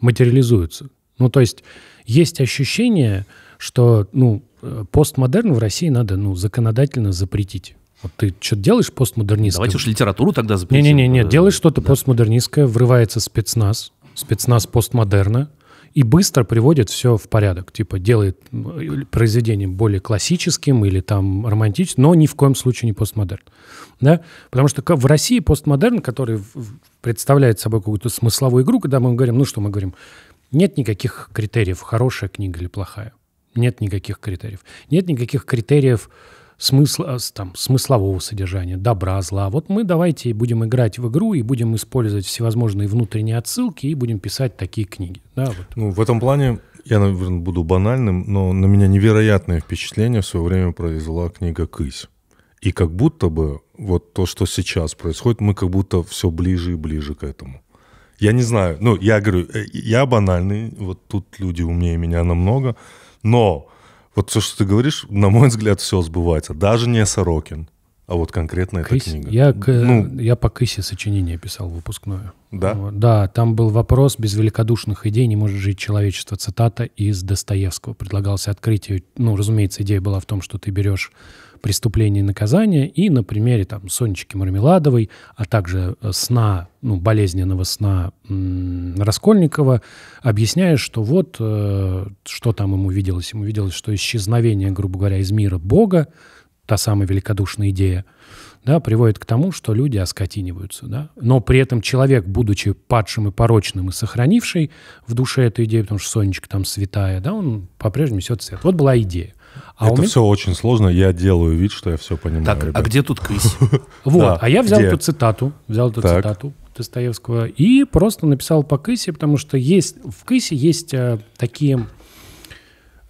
материализуются. Ну, то есть есть ощущение, что ну, э, постмодерн в России надо ну, законодательно запретить. Вот ты что-то делаешь постмодернистское? Давайте уж литературу тогда запретим. Не-не-не, э, делаешь что-то да. постмодернистское, врывается спецназ, спецназ постмодерна, и быстро приводит все в порядок. Типа делает произведение более классическим или там романтическим, но ни в коем случае не постмодерн. Да? Потому что в России постмодерн, который представляет собой какую-то смысловую игру, когда мы говорим, ну что мы говорим, нет никаких критериев, хорошая книга или плохая. Нет никаких критериев. Нет никаких критериев, смысла, там, смыслового содержания, добра, зла. Вот мы давайте будем играть в игру и будем использовать всевозможные внутренние отсылки и будем писать такие книги. Да, вот. Ну, в этом плане я, наверное, буду банальным, но на меня невероятное впечатление в свое время произвела книга «Кысь». И как будто бы вот то, что сейчас происходит, мы как будто все ближе и ближе к этому. Я не знаю, ну, я говорю, э, я банальный, вот тут люди умнее меня намного, но вот все, что ты говоришь, на мой взгляд, все сбывается. Даже не Сорокин, а вот конкретно эта Кыс... книга. Я, э, ну... я по Кысе сочинение писал выпускное. Да? Вот. Да, там был вопрос «Без великодушных идей не может жить человечество». Цитата из Достоевского. Предлагался открытие. Ну, разумеется, идея была в том, что ты берешь преступления и наказания, и на примере там Сонечки Мармеладовой, а также э, сна, ну, болезненного сна м- Раскольникова, объясняя, что вот, э, что там ему виделось, ему виделось, что исчезновение, грубо говоря, из мира Бога, та самая великодушная идея, да, приводит к тому, что люди оскотиниваются. Да? Но при этом человек, будучи падшим и порочным и сохранивший в душе эту идею, потому что Сонечка там святая, да, он по-прежнему несет свет. Вот была идея. А это меня... все очень сложно, я делаю вид, что я все понимаю. Так, а ребят. а где тут кысь? Вот, а я взял эту цитату, взял эту цитату Достоевского и просто написал по кысе, потому что есть в кысе есть э, такие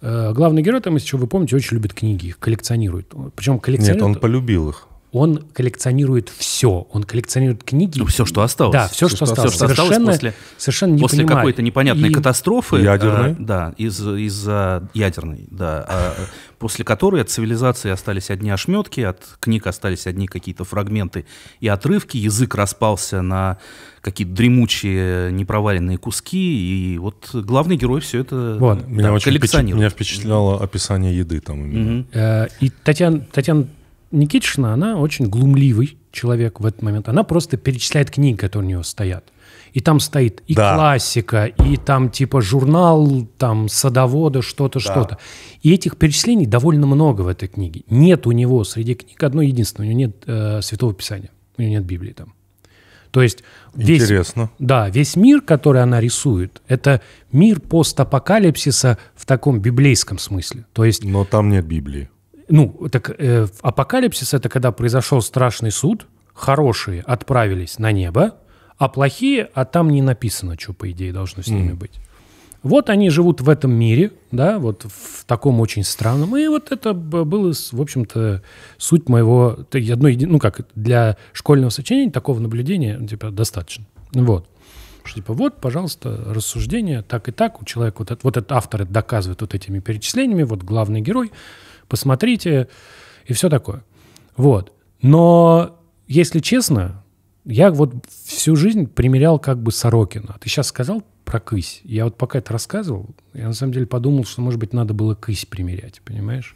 э, Главный герой там, если вы помните, очень любит книги, их коллекционирует. Причем коллекционирует... Нет, он полюбил их он коллекционирует все. Он коллекционирует книги. Ну, все, что осталось. Да, все, все что, что осталось. Все, что осталось совершенно, после, совершенно не после понимаю. какой-то непонятной и... катастрофы. А, ядерной. Э, да, из, из-за ядерной, да. Э, после которой от цивилизации остались одни ошметки, от книг остались одни какие-то фрагменты и отрывки. Язык распался на какие-то дремучие, непроваренные куски. И вот главный герой все это вот. да, меня очень коллекционирует. Впечат... Меня впечатляло описание еды там именно. Угу. и Татьяна, Татьяна Никитишна, она очень глумливый человек в этот момент. Она просто перечисляет книги, которые у нее стоят. И там стоит и да. классика, и там типа журнал, там садовода, что-то, да. что-то. И этих перечислений довольно много в этой книге. Нет у него среди книг одно единственное. У него нет э, Святого Писания, у него нет Библии там. То есть весь, Интересно. Да, весь мир, который она рисует, это мир постапокалипсиса в таком библейском смысле. То есть, Но там нет Библии. Ну, так э, апокалипсис это когда произошел страшный суд, хорошие отправились на небо, а плохие, а там не написано, что, по идее, должно с ними mm. быть. Вот они живут в этом мире, да, вот в таком очень странном. И вот это было, в общем-то, суть моего, одно, ну как, для школьного сочинения такого наблюдения, ну, типа, достаточно. Вот. Что, типа, вот, пожалуйста, рассуждение так и так, у человека вот, этот, вот этот автор это доказывает вот этими перечислениями, вот главный герой, посмотрите и все такое. Вот. Но, если честно, я вот всю жизнь примерял как бы Сорокина. Ты сейчас сказал про кысь. Я вот пока это рассказывал, я на самом деле подумал, что, может быть, надо было кысь примерять, понимаешь?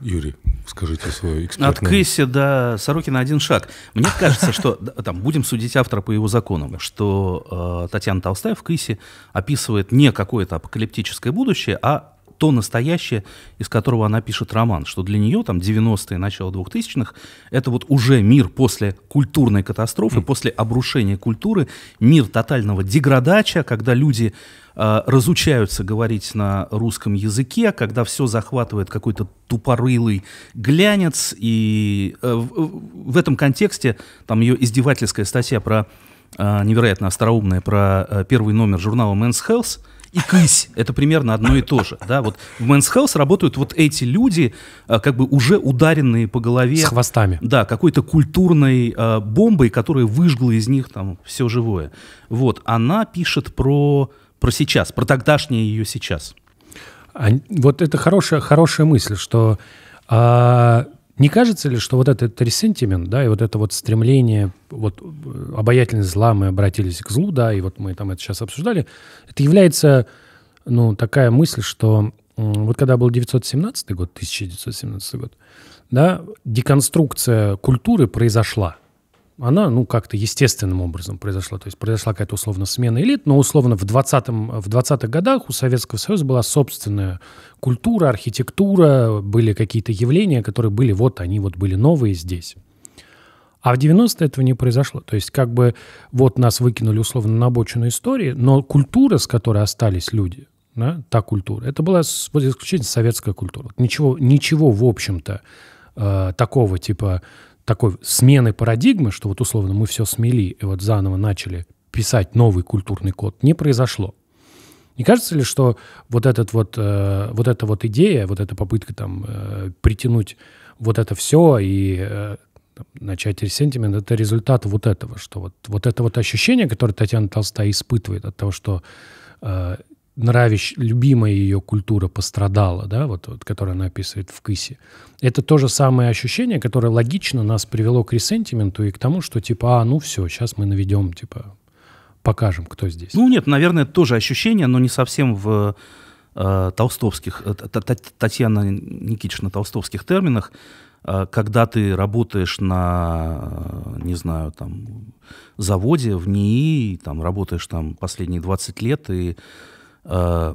Юрий, скажите свое экспертное. От Кыси до Сорокина один шаг. Мне кажется, что, там, будем судить автора по его законам, что э, Татьяна Толстая в Кысе описывает не какое-то апокалиптическое будущее, а то настоящее, из которого она пишет роман, что для нее там 90-е, начало 2000-х, это вот уже мир после культурной катастрофы, mm. после обрушения культуры, мир тотального деградача, когда люди э, разучаются говорить на русском языке, когда все захватывает какой-то тупорылый глянец, и э, в, в этом контексте там ее издевательская статья про э, невероятно остроумная про э, первый номер журнала Men's Health, и кысь. Это примерно одно и то же. Да? Вот в Мэнс Health работают вот эти люди, а, как бы уже ударенные по голове. С хвостами. Да, какой-то культурной а, бомбой, которая выжгла из них там все живое. Вот, она пишет про, про сейчас, про тогдашнее ее сейчас. А, вот это хорошая, хорошая мысль, что а, не кажется ли, что вот этот ресентимент, да, и вот это вот стремление, вот э, обаятельность зла, мы обратились к злу, да, и вот мы там это сейчас обсуждали, это является, ну, такая мысль, что вот когда был 917 год, 1917 год, да, деконструкция культуры произошла – она, ну, как-то естественным образом произошла. То есть произошла какая-то условно смена элит, но условно в 20-м, в 20-х годах у Советского Союза была собственная культура, архитектура, были какие-то явления, которые были, вот они вот были новые здесь. А в 90-е этого не произошло. То есть как бы вот нас выкинули условно на обочину истории, но культура, с которой остались люди, да, та культура, это была вот, исключительно советская культура. ничего, ничего в общем-то, э, такого типа такой смены парадигмы, что вот условно мы все смели и вот заново начали писать новый культурный код, не произошло. Не кажется ли, что вот, этот вот, э, вот эта вот идея, вот эта попытка там э, притянуть вот это все и э, начать ресентимент, это результат вот этого, что вот, вот это вот ощущение, которое Татьяна Толстая испытывает от того, что э, нравящ, любимая ее культура пострадала, да, вот, вот которую она описывает в Кысе, это то же самое ощущение, которое логично нас привело к ресентименту и к тому, что типа, а, ну все, сейчас мы наведем, типа, покажем, кто здесь. Ну нет, наверное, тоже ощущение, но не совсем в э, толстовских, э, Татьяна Никитична толстовских терминах, э, когда ты работаешь на, э, не знаю, там, заводе, в НИИ, там, работаешь там последние 20 лет и Э,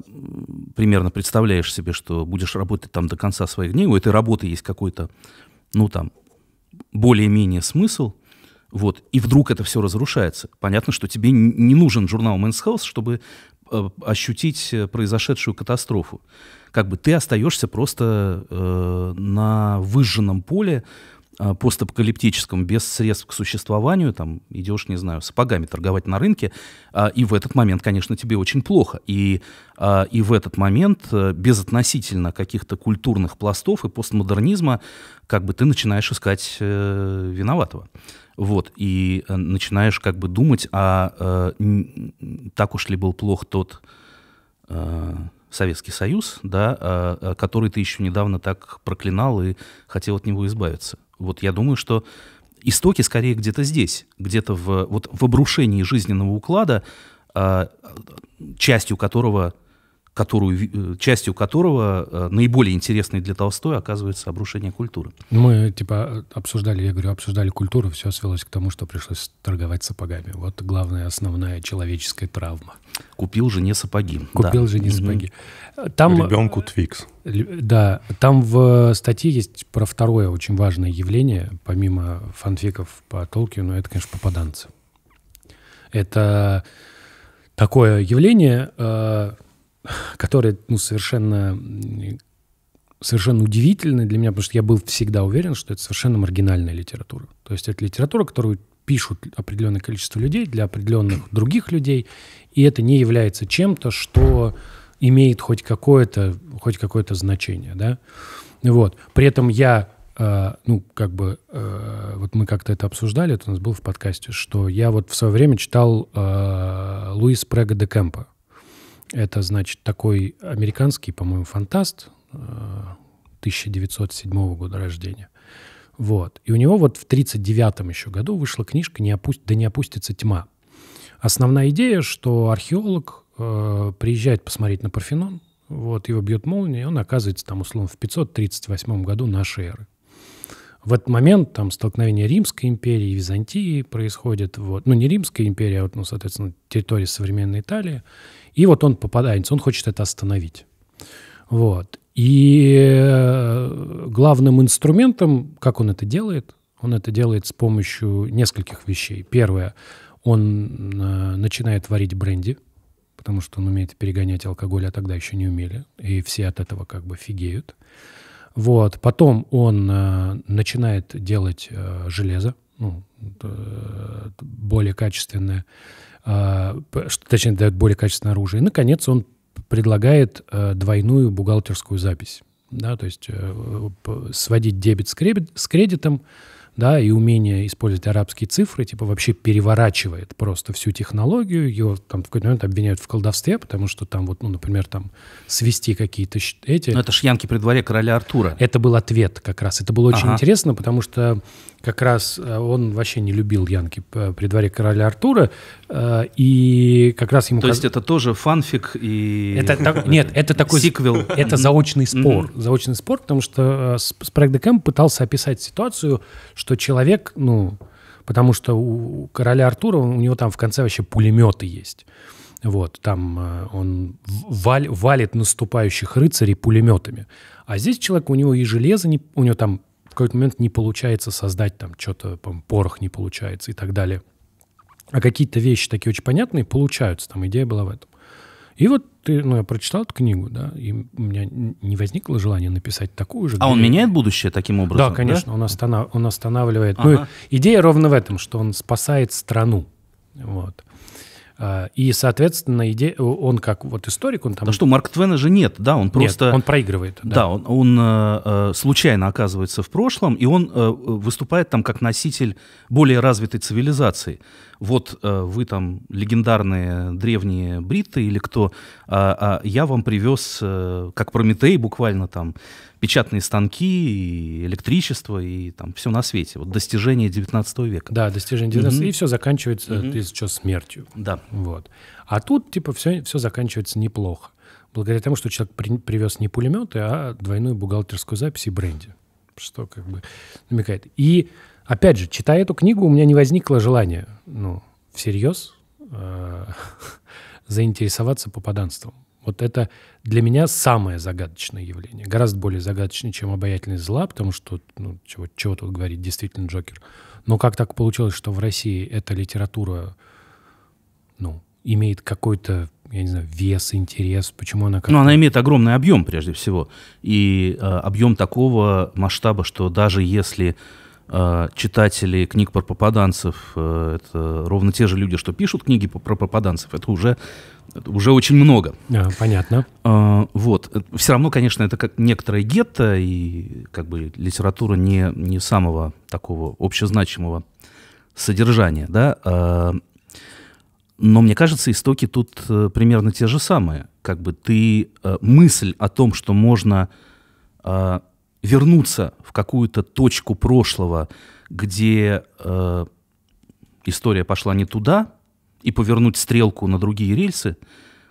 примерно представляешь себе, что будешь работать там до конца своих дней, у этой работы есть какой-то, ну там, более-менее смысл, вот, и вдруг это все разрушается. Понятно, что тебе не нужен журнал Men's Health, чтобы э, ощутить э, произошедшую катастрофу. Как бы ты остаешься просто э, на выжженном поле, а, постапокалиптическом, без средств к существованию, там, идешь, не знаю, сапогами торговать на рынке, а, и в этот момент, конечно, тебе очень плохо. И, а, и в этот момент, э, без относительно каких-то культурных пластов и постмодернизма, как бы ты начинаешь искать э, виноватого. Вот, и э, начинаешь как бы думать, а так уж ли был плох тот Советский Союз, да, а, а, который ты еще недавно так проклинал и хотел от него избавиться. Вот я думаю, что истоки скорее где-то здесь, где-то в, вот в обрушении жизненного уклада, а, частью которого которую, э, частью которого э, наиболее интересной для Толстой оказывается обрушение культуры. Мы, типа, обсуждали, я говорю, обсуждали культуру, все свелось к тому, что пришлось торговать сапогами. Вот главная, основная человеческая травма. Купил жене сапоги. Купил да. жене сапоги. Там, Ребенку Твикс. Да, там в э, статье есть про второе очень важное явление, помимо фанфиков по Толкину, это, конечно, попаданцы. Это такое явление, которые ну, совершенно, совершенно удивительны для меня, потому что я был всегда уверен, что это совершенно маргинальная литература. То есть это литература, которую пишут определенное количество людей для определенных других людей, и это не является чем-то, что имеет хоть какое-то хоть какое-то значение, да. Вот. При этом я, э, ну как бы, э, вот мы как-то это обсуждали, это у нас был в подкасте, что я вот в свое время читал э, Луис Прега де Кемпа, это, значит, такой американский, по-моему, фантаст 1907 э, года рождения. Вот. И у него вот в 1939 еще году вышла книжка «Не опу... «Да не опустится тьма». Основная идея, что археолог э, приезжает посмотреть на Парфенон, вот, его бьет молния, и он оказывается там, условно, в 538 году нашей эры. В этот момент там столкновение Римской империи и Византии происходит. Вот. Ну, не Римская империя, а, вот, ну, соответственно, территория современной Италии. И вот он попадается, он хочет это остановить. Вот. И э, главным инструментом, как он это делает, он это делает с помощью нескольких вещей. Первое, он э, начинает варить бренди, потому что он умеет перегонять алкоголь, а тогда еще не умели. И все от этого как бы фигеют. Вот. Потом он э, начинает делать э, железо, ну, э, более качественное, э, точнее, дает более качественное оружие. И, наконец, он предлагает э, двойную бухгалтерскую запись. Да, то есть э, э сводить дебет с, кредит, с кредитом, да, и умение использовать арабские цифры, типа, вообще переворачивает просто всю технологию, его там в какой-то момент обвиняют в колдовстве, потому что там вот, ну, например, там свести какие-то эти... Но ну, это ж при дворе короля Артура. Это был ответ как раз, это было очень ага. интересно, потому что как раз э, он вообще не любил Янки при дворе короля Артура, э, и как раз ему... То есть это тоже фанфик и... Это, так, нет, это такой... Сиквел. Это заочный спор. Mm-hmm. Заочный спор, потому что э, Спрэг де пытался описать ситуацию, что человек, ну, потому что у короля Артура, у него там в конце вообще пулеметы есть. Вот, там он валит наступающих рыцарей пулеметами. А здесь человек, у него и железо, не, у него там какой-то момент не получается создать там что-то, порох не получается и так далее. А какие-то вещи такие очень понятные получаются, там идея была в этом. И вот ты, ну, я прочитал эту книгу, да, и у меня не возникло желания написать такую же. А он меняет будущее таким образом? Да, конечно, да? Он, останов... он останавливает. Ну, ага. Ну, идея ровно в этом, что он спасает страну. Вот. А, и, соответственно, иде... он как вот историк, он там... Да что, Марк Твена же нет, да, он просто... Нет, он проигрывает. Да, да он, он э, э, случайно оказывается в прошлом, и он э, выступает там как носитель более развитой цивилизации вот э, вы там легендарные древние бриты или кто, а, а я вам привез, э, как Прометей буквально, там, печатные станки, и электричество, и там все на свете. Вот достижение 19 века. Да, достижение 19 века, mm-hmm. и все заканчивается, mm-hmm. ты сейчас, смертью. Да. Вот. А тут, типа, все, все заканчивается неплохо. Благодаря тому, что человек при, привез не пулеметы, а двойную бухгалтерскую запись и бренди. Что как бы намекает. И Опять же, читая эту книгу, у меня не возникло желания, ну, всерьез э, заинтересоваться попаданством. Вот это для меня самое загадочное явление. Гораздо более загадочное, чем обаятельность зла, потому что, ну, чего, чего тут говорить, действительно Джокер. Но как так получилось, что в России эта литература, ну, имеет какой-то, я не знаю, вес, интерес? Почему она... Ну, она имеет огромный объем, прежде всего. И э, объем такого масштаба, что даже если Э, читатели книг про попаданцев, э, это ровно те же люди, что пишут книги про попаданцев, это уже, это уже очень много. А, понятно. Э, вот. Все равно, конечно, это как некоторое гетто, и как бы литература не, не самого такого общезначимого содержания, да, но мне кажется, истоки тут примерно те же самые. Как бы ты мысль о том, что можно вернуться в какую-то точку прошлого, где э, история пошла не туда, и повернуть стрелку на другие рельсы,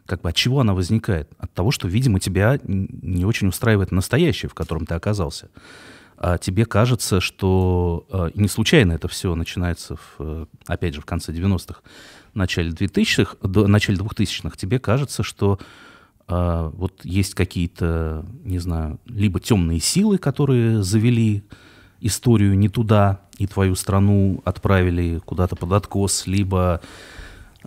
как бы от чего она возникает? От того, что, видимо, тебя не очень устраивает настоящее, в котором ты оказался. А тебе кажется, что э, не случайно это все начинается, в, э, опять же, в конце 90-х, начале 2000-х, начале 2000-х. Тебе кажется, что а, вот есть какие-то, не знаю, либо темные силы, которые завели историю не туда и твою страну отправили куда-то под откос, либо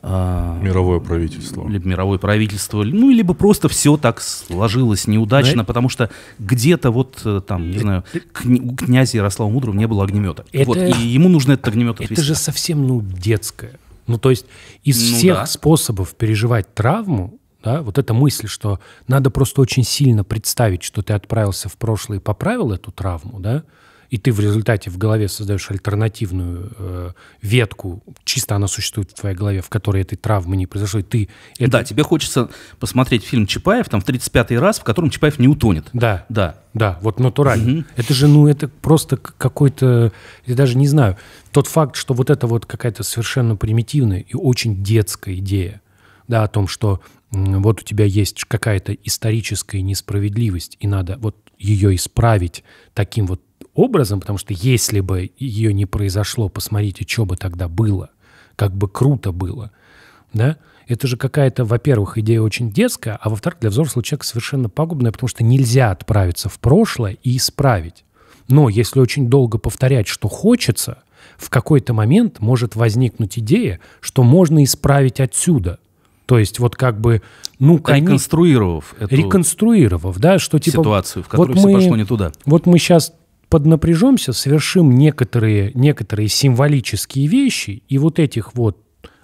а, мировое правительство. Либо мировое правительство, ну, либо просто все так сложилось неудачно, Но... потому что где-то вот э, там, не э, знаю, э, у князя Ярослава Мудрого не было огнемета. Это... Вот, и ему нужно этот огнемет отвести. Это же совсем, ну, детское. Ну, то есть из ну, всех да. способов переживать травму да, вот эта мысль, что надо просто очень сильно представить, что ты отправился в прошлое и поправил эту травму, да, и ты в результате в голове создаешь альтернативную э, ветку, чисто она существует в твоей голове, в которой этой травмы не произошло, и ты... Это... Да, тебе хочется посмотреть фильм Чапаев, там, в 35-й раз, в котором Чапаев не утонет. Да. Да. Да, вот натурально. Угу. Это же, ну, это просто какой-то, я даже не знаю, тот факт, что вот это вот какая-то совершенно примитивная и очень детская идея, да, о том, что вот у тебя есть какая-то историческая несправедливость, и надо вот ее исправить таким вот образом, потому что если бы ее не произошло, посмотрите, что бы тогда было, как бы круто было, да, это же какая-то, во-первых, идея очень детская, а во-вторых, для взрослого человека совершенно пагубная, потому что нельзя отправиться в прошлое и исправить. Но если очень долго повторять, что хочется, в какой-то момент может возникнуть идея, что можно исправить отсюда – то есть вот как бы, ну, реконструировав они, эту реконструировав, да, что типа ситуацию, в которой вот все мы, пошло не туда. Вот мы сейчас поднапряжемся, совершим некоторые некоторые символические вещи, и вот этих вот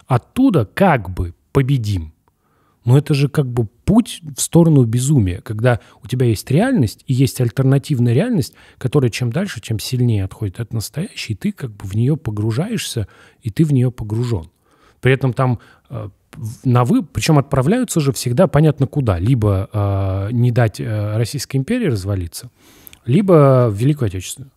оттуда как бы победим. Но это же как бы путь в сторону безумия, когда у тебя есть реальность и есть альтернативная реальность, которая чем дальше, чем сильнее отходит от настоящей, и ты как бы в нее погружаешься, и ты в нее погружен. При этом там Э, на вы, причем отправляются же всегда понятно куда, либо э, не дать э, Российской империи развалиться, либо в Великую Отечественную.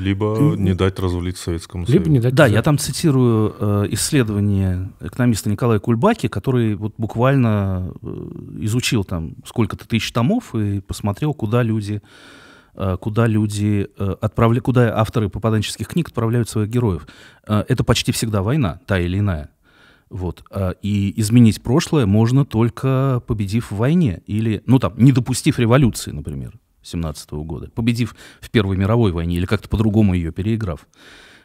Либо не дать развалиться Советскому Либо Союзу. Не дать да, я там цитирую э, исследование экономиста Николая Кульбаки, который вот буквально э, изучил там сколько-то тысяч томов и посмотрел, куда люди, э, куда люди э, отправля... куда авторы попаданческих книг отправляют своих героев. Э, это почти всегда война, та или иная. Вот. А, и изменить прошлое можно только победив в войне или, ну там, не допустив революции, например, 17 -го года, победив в Первой мировой войне или как-то по-другому ее переиграв.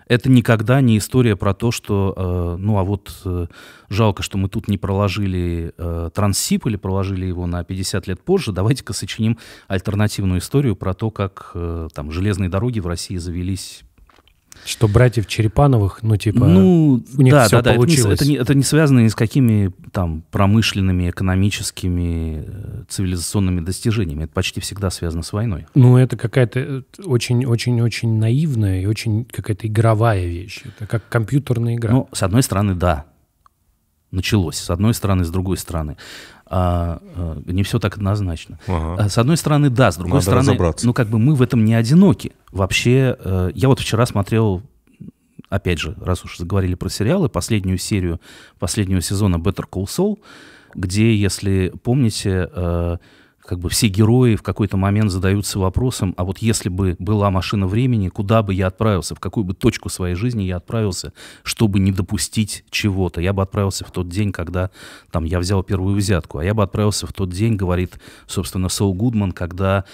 Это никогда не история про то, что, э, ну а вот э, жалко, что мы тут не проложили э, трансип или проложили его на 50 лет позже, давайте-ка сочиним альтернативную историю про то, как э, там железные дороги в России завелись что братьев Черепановых, ну типа, ну, у них да, все да, получилось. Это это, не, это не связано ни с какими там промышленными, экономическими, э, цивилизационными достижениями. Это почти всегда связано с войной. Ну это какая-то очень-очень-очень э, наивная и очень какая-то игровая вещь. Это как компьютерная игра. Ну, с одной стороны, да, началось, с одной стороны, с другой стороны а, а, не все так однозначно. Ага. Э, с одной стороны, да, с другой Надо стороны, ну как бы мы в этом не одиноки. Вообще, э, я вот вчера смотрел, опять же, раз уж заговорили про сериалы, последнюю серию последнего сезона Better Call Saul, где, если помните, э, как бы все герои в какой-то момент задаются вопросом, а вот если бы была машина времени, куда бы я отправился, в какую бы точку своей жизни я отправился, чтобы не допустить чего-то. Я бы отправился в тот день, когда там я взял первую взятку, а я бы отправился в тот день, говорит, собственно, Сол Гудман, когда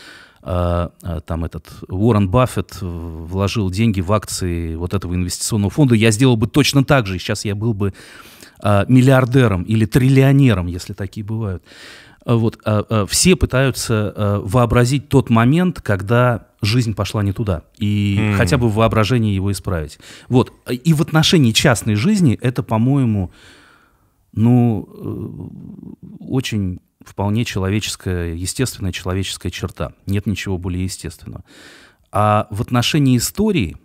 а, а, там этот Уоррен Баффет вложил деньги в акции вот этого инвестиционного фонда, я сделал бы точно так же, сейчас я был бы э, миллиардером или триллионером, если такие бывают. А, вот, а, а, все пытаются вообразить тот момент, когда жизнь пошла не туда. И mm. хотя бы в воображении его исправить. Вот. И в отношении частной жизни это, по-моему, ну, э, очень вполне человеческая, естественная человеческая черта. Нет ничего более естественного. А в отношении истории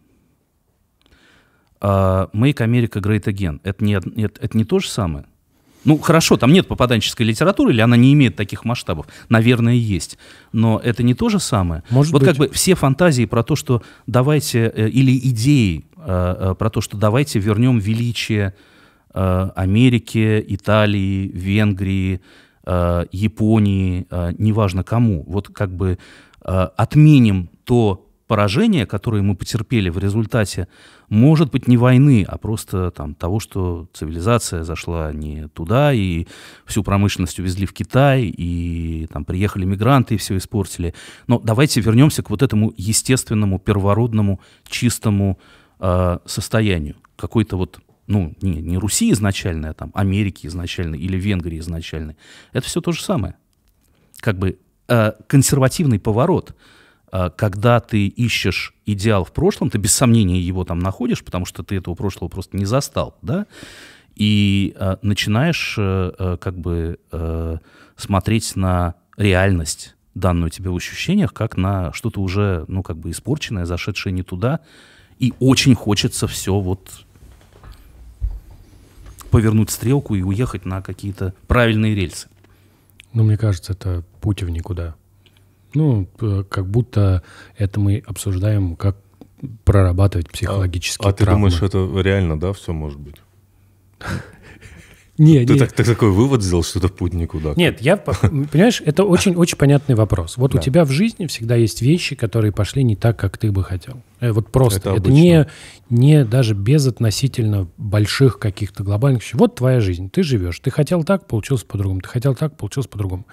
uh, Make America Great Again это не, это, это не то же самое – ну, хорошо, там нет попаданческой литературы, или она не имеет таких масштабов. Наверное, есть. Но это не то же самое. Может вот быть. как бы все фантазии про то, что давайте, э, или идеи э, э, про то, что давайте вернем величие Америки, Италии, Венгрии, Японии, неважно кому. Вот как бы отменим то поражение, которое мы потерпели в результате, может быть не войны, а просто там, того, что цивилизация зашла не туда, и всю промышленность увезли в Китай, и там приехали мигранты и все испортили. Но давайте вернемся к вот этому естественному, первородному, чистому э, состоянию. Какой-то вот ну, не, не Руси изначально, а там Америки изначально или Венгрии изначально. Это все то же самое. Как бы э, консервативный поворот – Э, когда ты ищешь идеал в прошлом, ты без сомнения его там находишь, потому что ты этого прошлого просто не застал, да, и э, начинаешь э, э как бы э, смотреть на реальность, данную тебе в ощущениях, как на что-то уже, ну, как бы испорченное, зашедшее не туда, и очень хочется все вот повернуть стрелку и уехать на какие-то правильные рельсы. Ну, мне кажется, это путь в никуда. Ну, как будто это мы обсуждаем, как прорабатывать психологические а, а травмы. А ты думаешь, это реально, да, все может быть? Не, ты не. Так, так, такой вывод сделал, что это путь никуда. Нет, я, понимаешь, это очень-очень понятный вопрос. Вот да. у тебя в жизни всегда есть вещи, которые пошли не так, как ты бы хотел. Э, вот просто. Это, это не, не даже относительно больших каких-то глобальных вещей. Вот твоя жизнь, ты живешь. Ты хотел так, получилось по-другому. Ты хотел так, получилось по-другому.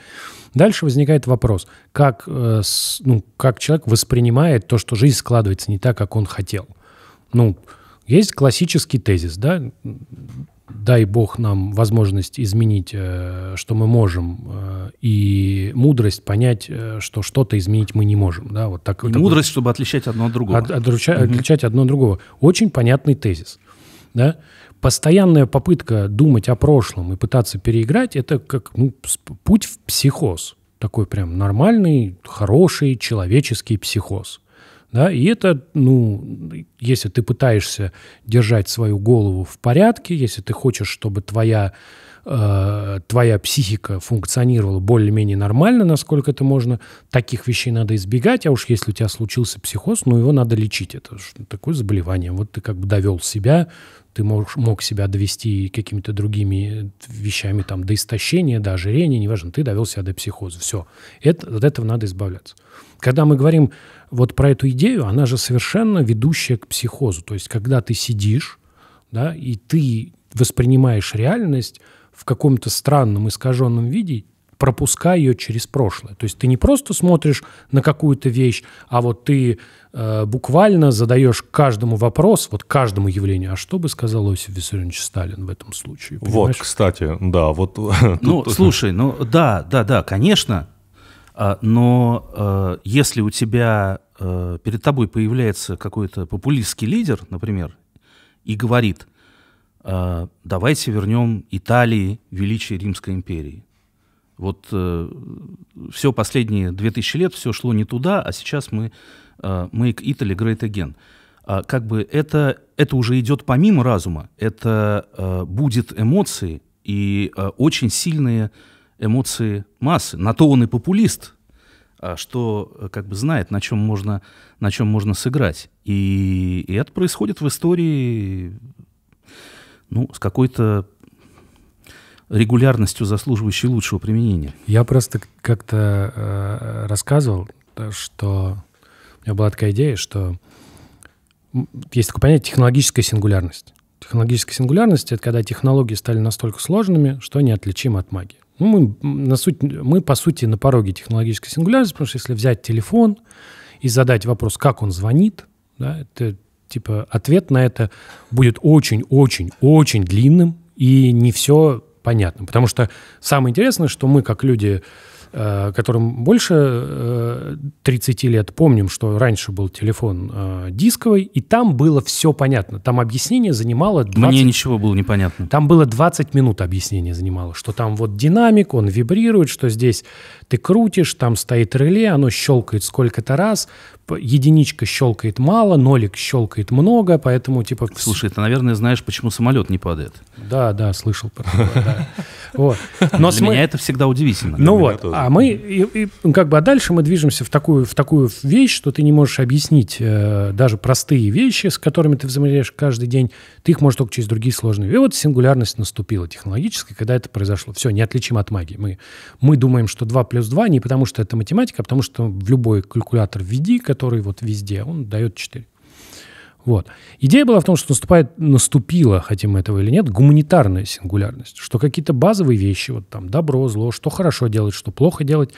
Дальше возникает вопрос, как, э, ну, как человек воспринимает то, что жизнь складывается не так, как он хотел. Ну, есть классический тезис, да, дай Бог нам возможность изменить, э, что мы можем, э, и мудрость понять, э, что что-то изменить мы не можем. Да, вот так, и такой, мудрость, чтобы отличать одно от другого. От, отруча, угу. Отличать одно от другого. Очень понятный тезис. Да? Постоянная попытка думать о прошлом и пытаться переиграть, это как ну, путь в психоз. Такой прям нормальный, хороший человеческий психоз. Да? И это, ну, если ты пытаешься держать свою голову в порядке, если ты хочешь, чтобы твоя, э, твоя психика функционировала более-менее нормально, насколько это можно, таких вещей надо избегать, а уж если у тебя случился психоз, ну, его надо лечить. Это такое заболевание. Вот ты как бы довел себя, ты можешь мог себя довести какими-то другими вещами, там, до истощения, до ожирения, неважно, ты довел себя до психоза. Все. Это, от этого надо избавляться. Когда мы говорим вот про эту идею, она же совершенно ведущая к психозу. То есть, когда ты сидишь, да, и ты воспринимаешь реальность в каком-то странном искаженном виде, пропуская ее через прошлое. То есть ты не просто смотришь на какую-то вещь, а вот ты э, буквально задаешь каждому вопрос, вот каждому явлению, а что бы сказал Иосиф Виссарионович Сталин в этом случае? Понимаешь? Вот, кстати, да, вот... Ну, слушай, ну да, да, да, конечно, а, но э, если у тебя э, перед тобой появляется какой-то популистский лидер, например, и говорит, э, давайте вернем Италии величие Римской империи. Вот все последние 2000 лет все шло не туда, а сейчас мы make Italy great again. А, как бы это, это уже идет помимо разума, это будет эмоции и очень сильные эмоции массы. На то он и популист, а, что э, как бы знает, на чем можно, на чем можно сыграть. И, и это происходит в истории ну, с какой-то регулярностью, заслуживающей лучшего применения. Я просто как-то э, рассказывал, что у меня была такая идея, что есть такое понятие технологическая сингулярность. Технологическая сингулярность — это когда технологии стали настолько сложными, что они отличимы от магии. Ну, мы, на суть, мы, по сути, на пороге технологической сингулярности, потому что если взять телефон и задать вопрос, как он звонит, да, это, типа, ответ на это будет очень-очень-очень длинным, и не все понятно. Потому что самое интересное, что мы, как люди, Э, которым больше 30 э, лет, помним, что раньше был телефон э, дисковый, и там было все понятно. Там объяснение занимало 20... Мне ничего было непонятно. Там было 20 минут объяснение занимало, что там вот динамик, он вибрирует, что здесь ты крутишь, там стоит реле, оно щелкает сколько-то раз, Типа, единичка щелкает мало, нолик щелкает много, поэтому типа... Слушай, ты, наверное, знаешь, почему самолет не падает. Да, да, слышал про это, вот. Но Для меня это всегда удивительно. Ну вот, а мы, ну, как бы, а дальше мы движемся в такую, в такую вещь, что ты не можешь объяснить э, даже простые вещи, с которыми ты взаимодействуешь каждый день, ты их можешь только через другие сложные. И вот сингулярность наступила технологически, когда это произошло. Все, неотличимо от магии. Мы, мы думаем, что 2 плюс 2 не потому, что это математика, а потому что в любой калькулятор введи, который вот везде, он дает 4. Вот. Идея была в том, что наступает, наступила, хотим мы этого или нет, гуманитарная сингулярность, что какие-то базовые вещи, вот там добро, зло, что хорошо делать, что плохо делать,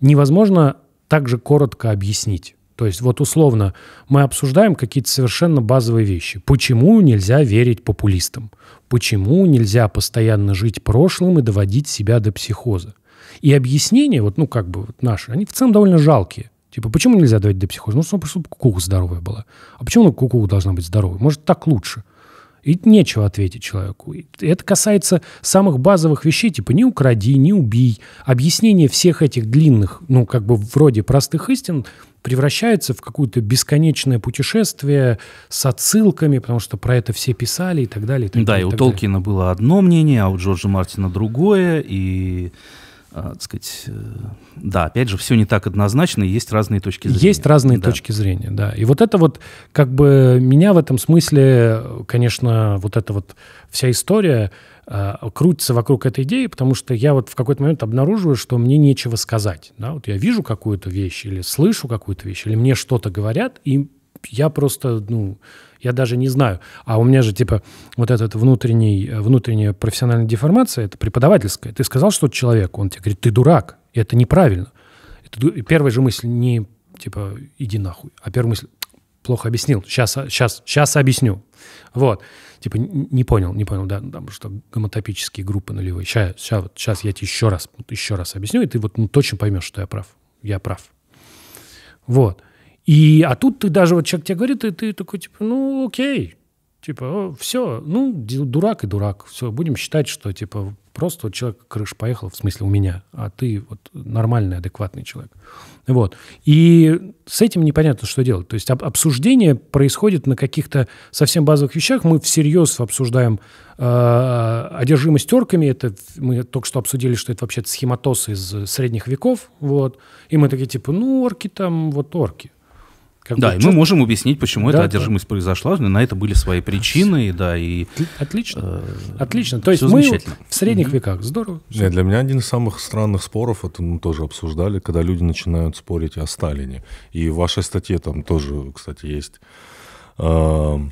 невозможно также коротко объяснить. То есть вот условно мы обсуждаем какие-то совершенно базовые вещи. Почему нельзя верить популистам? Почему нельзя постоянно жить прошлым и доводить себя до психоза? И объяснения, вот, ну, как бы вот наши, они в целом довольно жалкие. Типа, почему нельзя давать до депсихоз? Ну, чтобы кукуха здоровая была. А почему кукуха должна быть здоровой? Может, так лучше? И нечего ответить человеку. И это касается самых базовых вещей, типа не укради, не убей. Объяснение всех этих длинных, ну, как бы вроде простых истин превращается в какое-то бесконечное путешествие с отсылками, потому что про это все писали и так далее. И так да, далее, и, и у Толкина было одно мнение, а у Джорджа Мартина другое, и а, так сказать, э, да, опять же, все не так однозначно, и есть разные точки зрения. Есть разные да. точки зрения, да. И вот это вот, как бы, меня в этом смысле, конечно, вот эта вот вся история э, крутится вокруг этой идеи, потому что я вот в какой-то момент обнаруживаю, что мне нечего сказать, да, вот я вижу какую-то вещь или слышу какую-то вещь, или мне что-то говорят, и я просто, ну, я даже не знаю. А у меня же, типа, вот этот внутренний, э, внутренняя профессиональная деформация, это преподавательская. Ты сказал что-то человеку, он тебе говорит, ты дурак, и это неправильно. Это, первая же мысль не, типа, иди нахуй, а первая мысль, плохо объяснил, сейчас, сейчас, а, сейчас объясню. Вот. Типа, не понял, не понял, да, потому ну, что гомотопические группы нулевые. Сейчас, сейчас, вот, сейчас я тебе еще раз, еще раз объясню, и ты вот ну, точно поймешь, что я прав. Я прав. Вот. И, а тут ты даже, вот человек тебе говорит, и ты такой, типа, ну, окей, типа, все, ну, дурак и дурак, все, будем считать, что, типа, просто вот человек крыш поехал, в смысле у меня, а ты вот нормальный, адекватный человек. Вот. И с этим непонятно, что делать. То есть об, обсуждение происходит на каких-то совсем базовых вещах. Мы всерьез обсуждаем э, одержимость орками. Это мы только что обсудили, что это вообще схематоз из средних веков. Вот. И мы такие типа, ну, орки там, вот орки. Как да, и мы можем объяснить, почему да, эта одержимость да. произошла. На это были свои причины, да, и... Отлично, э, отлично. То есть мы в средних mm-hmm. веках, здорово. Нет, для меня один из самых странных споров, это мы тоже обсуждали, когда люди начинают спорить о Сталине. И в вашей статье там тоже, кстати, есть... Эм,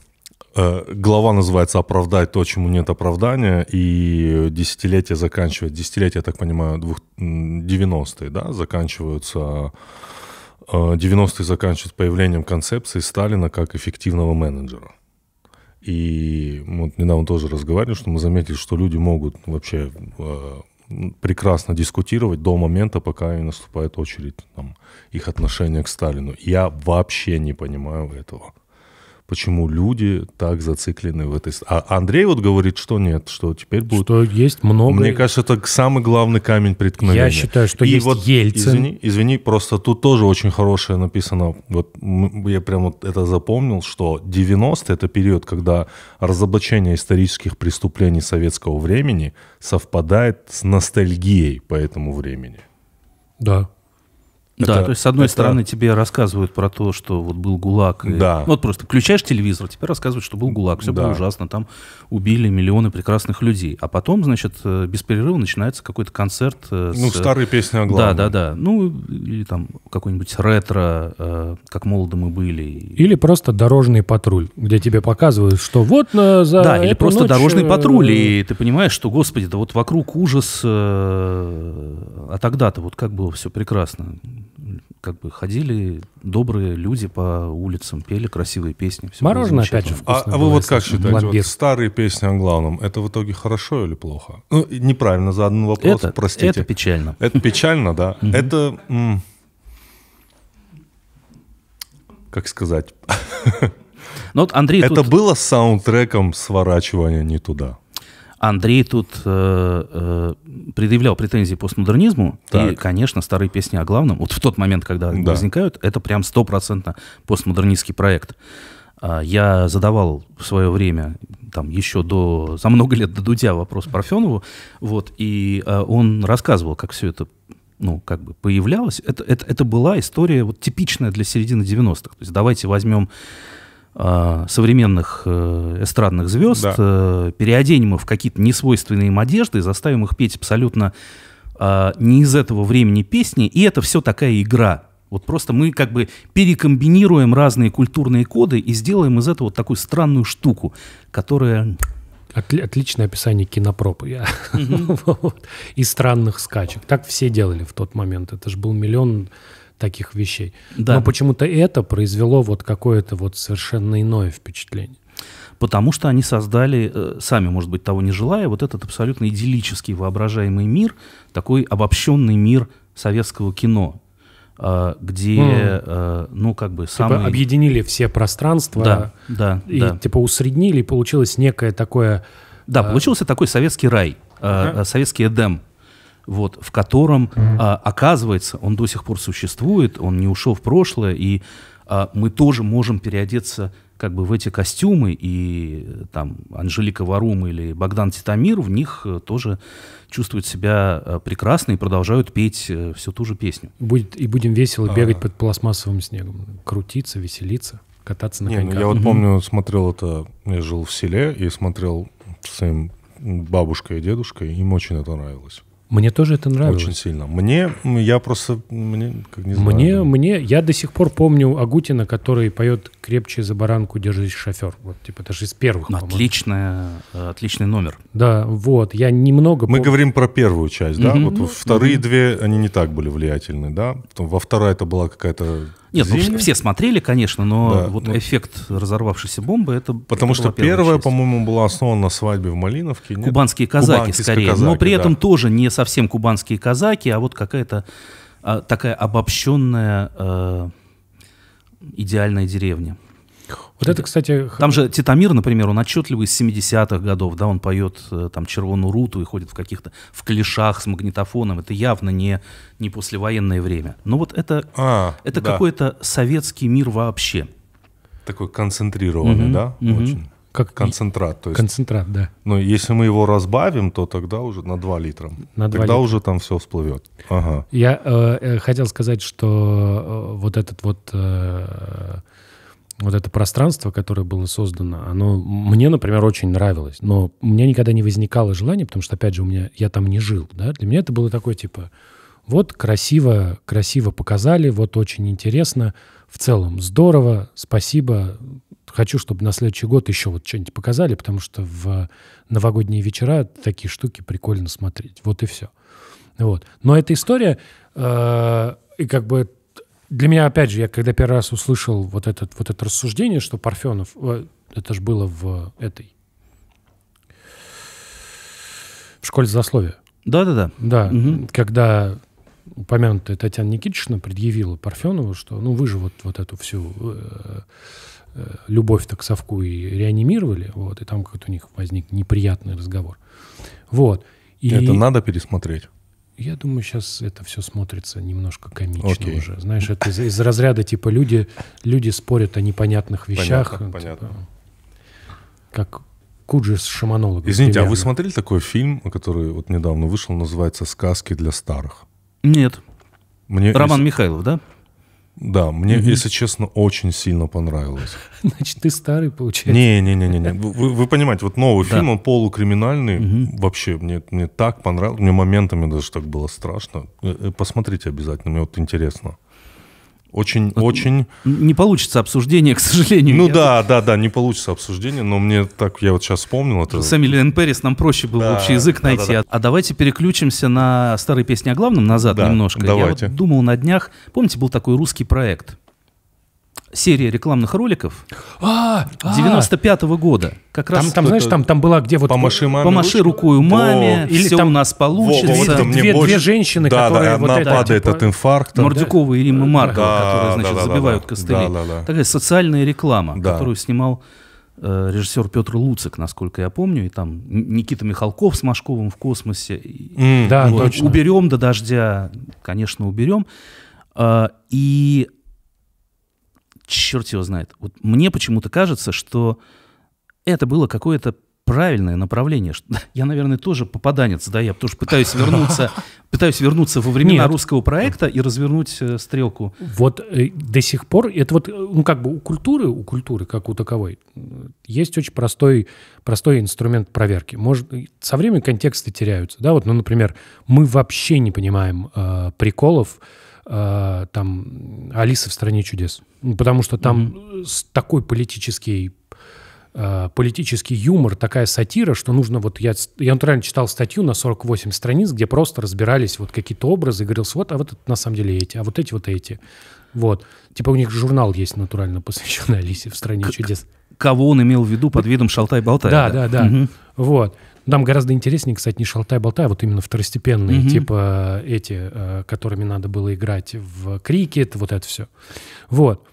э, Глава называется «Оправдать то, чему нет оправдания», и десятилетия заканчивает, Десятилетия, я так понимаю, 90-е, да, заканчиваются 90-е заканчивают появлением концепции Сталина как эффективного менеджера. И вот недавно тоже разговаривали, что мы заметили, что люди могут вообще э, прекрасно дискутировать до момента, пока не наступает очередь там, их отношения к Сталину. Я вообще не понимаю этого почему люди так зациклены в этой... А Андрей вот говорит, что нет, что теперь будет... Что есть много... Мне кажется, это самый главный камень преткновения. Я считаю, что и есть вот, Ельцин. Извини, извини, просто тут тоже очень хорошее написано. Вот я прям вот это запомнил, что 90-е — это период, когда разоблачение исторических преступлений советского времени совпадает с ностальгией по этому времени. Да, да, то есть, с одной это... стороны, тебе рассказывают про то, что вот был ГУЛАГ. И... Да. Ну, вот просто включаешь телевизор, тебе рассказывают, что был ГУЛАГ, все да. было ужасно, там убили миллионы прекрасных людей. А потом, значит, э, без перерыва начинается какой-то концерт. Э, ну, с... Ну, старые песни о главном. Да, да, да. Ну, или там какой-нибудь ретро, как молоды мы были. Или просто дорожный патруль, где тебе показывают, что вот на, за Да, или просто ночь... дорожный патруль, и ты понимаешь, что, господи, да вот вокруг ужас, а тогда-то вот как было все прекрасно как бы ходили добрые люди по улицам, пели красивые песни. Все Мороженое, опять же, вкусно. А, а вы вот как считаете, вот старые песни о главном, это в итоге хорошо или плохо? Ну, неправильно задан вопрос, это, простите. Это печально. Это печально, да. Это... Как сказать? Ну вот Андрей Это было саундтреком сворачивания не туда. Андрей тут э, э предъявлял претензии постмодернизму. Так. И, конечно, старые песни о главном, вот в тот момент, когда да. возникают, это прям стопроцентно постмодернистский проект. А, я задавал в свое время, там, еще до, за много лет до Дудя вопрос Парфенову, вот, и э, он рассказывал, как все это ну, как бы появлялось. Это, это, это была история вот типичная для середины 90-х. То есть давайте возьмем а, современных э, эстрадных звезд, да. Э, переоденем их в какие-то несвойственные им одежды, заставим их петь абсолютно а, не из этого времени песни, и это все такая игра. Вот просто мы как бы перекомбинируем разные культурные коды и сделаем из этого вот такую странную штуку, которая Отли- отличное описание кинопропы я. Mm-hmm. вот. и странных скачек. Так все делали в тот момент. Это же был миллион таких вещей. Да. Но почему-то это произвело вот какое-то вот совершенно иное впечатление. Потому что они создали, э, сами, может быть, того не желая, вот этот абсолютно идиллический воображаемый мир, такой обобщенный мир советского кино, а, где, mm. ну, как бы самые... Типа объединили все пространства. Да, да. И, да. типа, усреднили, и получилось некое такое... Да, а, получился такой советский рай, ага. советский Эдем вот, в котором, а, оказывается, он до сих пор существует, он не ушел в прошлое, и а, мы тоже можем переодеться как бы в эти костюмы, и там Анжелика Варум или Богдан Титамир в них э, тоже чувствуют себя э, прекрасно и продолжают петь э, всю ту же песню. Будет, и будем весело а. бегать а... под пластмассовым снегом, крутиться, веселиться, кататься на Не, ну коньках. Ну, я вот помню, смотрел это, я жил в селе и смотрел с своим бабушкой и дедушкой, им очень это нравилось. Мне тоже это нравилось. Очень сильно. Мне, я просто, мне, как не знаю. Мне, ну. мне, я до сих пор помню Агутина, который поет «Крепче за баранку держись, шофер». Вот, типа, это же из первых, ну, Отличная, э, отличный номер. Да, вот, я немного... Мы пом... говорим про первую часть, да? Mm-hmm. Вот ну, вторые mm-hmm. две, они не так были влиятельны, да? Во вторая это была какая-то нет, ну, все смотрели, конечно, но да, вот ну... эффект разорвавшейся бомбы это. Потому что первая, по-моему, была основана на свадьбе в Малиновке. Нет? Кубанские казаки, скорее. Казаки, но при этом да. тоже не совсем кубанские казаки, а вот какая-то а, такая обобщенная э, идеальная деревня. Вот это, кстати... Там же Титамир, например, он отчетливый из 70-х годов, да, он поет э, там «Червоную руту» и ходит в каких-то, в клишах с магнитофоном. Это явно не, не послевоенное время. Но ну вот это, а, это да. какой-то советский мир вообще. Такой концентрированный, угу, да? Угу. Очень. Как концентрат, то есть. Концентрат, да. Но ну, если мы его разбавим, то тогда уже на 2 литра. На 2 тогда литра. уже там все всплывет. Ага. Я э, э, хотел сказать, что э, вот этот вот э, вот это пространство, которое было создано, оно мне, например, очень нравилось. Но у меня никогда не возникало желания, потому что, опять же, у меня, я там не жил. Да? Для меня это было такое, типа, вот красиво, красиво показали, вот очень интересно, в целом здорово, спасибо. Хочу, чтобы на следующий год еще вот что-нибудь показали, потому что в новогодние вечера такие штуки прикольно смотреть. Вот и все. Вот. Но эта история, э, и как бы для меня, опять же, я когда первый раз услышал вот, этот, вот это рассуждение, что Парфенов, э, это же было в этой, в школе засловия. Да-да-да. Да, угу. когда упомянутая Татьяна Никитична предъявила Парфенову, что ну вы же вот, вот эту всю э, э, любовь-то совку и реанимировали, вот, и там как-то у них возник неприятный разговор. Вот. И... Это надо пересмотреть. Я думаю, сейчас это все смотрится немножко комично Окей. уже. Знаешь, это из, из разряда типа люди, люди спорят о непонятных вещах. Понятно, типа, понятно. Как Куджи с шаманологом. Извините, примерно. а вы смотрели такой фильм, который вот недавно вышел, называется «Сказки для старых»? Нет. Мне Роман из... Михайлов, да? Да, мне, угу. если честно, очень сильно понравилось. Значит, ты старый, получается. Не-не-не-не. Вы, вы понимаете, вот новый да. фильм, он полукриминальный. Угу. Вообще, мне, мне так понравилось. Мне моментами даже так было страшно. Э, э, посмотрите обязательно, мне вот интересно. Очень, вот очень... Не получится обсуждение, к сожалению. Ну я... да, да, да, не получится обсуждение, но мне так, я вот сейчас вспомнил это. С Эмилиан Перес нам проще было да, общий язык да, найти. Да, да. А давайте переключимся на старые песни о главном назад да, немножко. Давайте. Я вот думал на днях, помните, был такой русский проект серия рекламных роликов 95 а, а. -го года. Как раз там, там знаешь, там, там была где вот помаши, маме помаши рукой маме, или все там, у нас получится. Во, во, две, больше... две женщины, да, которые да, вот она это, падает типа, от инфаркта. Мордюкова да? и Римма Маркова, да, которые, значит, да, да, забивают да, костыли. Да, да, да. Такая социальная реклама, да. которую снимал э, режиссер Петр Луцик, насколько я помню, и там Никита Михалков с Машковым в космосе. Mm, и, да, вот, точно. Уберем до дождя, конечно, уберем. Э, и черт его знает. Вот мне почему-то кажется, что это было какое-то правильное направление. Я, наверное, тоже попаданец, да, я тоже пытаюсь вернуться, пытаюсь вернуться во времена Нет. русского проекта и развернуть э, стрелку. Вот э, до сих пор это вот, э, ну как бы у культуры, у культуры как у таковой э, есть очень простой простой инструмент проверки. Может, со временем контексты теряются, да, вот, ну, например, мы вообще не понимаем э, приколов э, там «Алиса в стране чудес». Ну, потому что там угу. такой политический э, политический юмор, такая сатира, что нужно вот... Я, я натурально читал статью на 48 страниц, где просто разбирались вот какие-то образы, и говорилось, вот, а вот это на самом деле эти, а вот эти вот эти. Вот. Типа у них журнал есть натурально посвященный Алисе в «Стране чудес». Кого он имел в виду под видом шалтай-болтай? Да, да, да. да. Угу. Вот. Там гораздо интереснее, кстати, не шалтай-болтай, а вот именно второстепенные, угу. типа э, эти, э, которыми надо было играть в крикет, вот это все. Вот.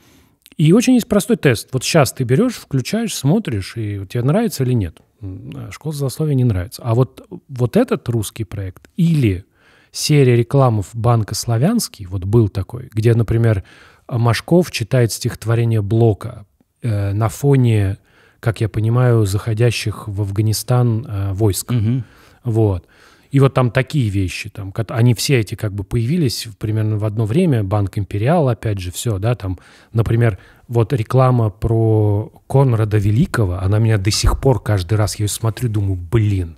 И очень есть простой тест. Вот сейчас ты берешь, включаешь, смотришь, и тебе нравится или нет. А, Школа злословия не нравится. А вот, вот этот русский проект или серия рекламов банка «Славянский», вот был такой, где, например, Машков читает стихотворение Блока э, на фоне как я понимаю, заходящих в Афганистан э, войск. Угу. Вот. И вот там такие вещи, там, они все эти как бы появились примерно в одно время, Банк Империал, опять же, все, да, там, например, вот реклама про Конрада Великого, она меня до сих пор каждый раз, я ее смотрю, думаю, блин,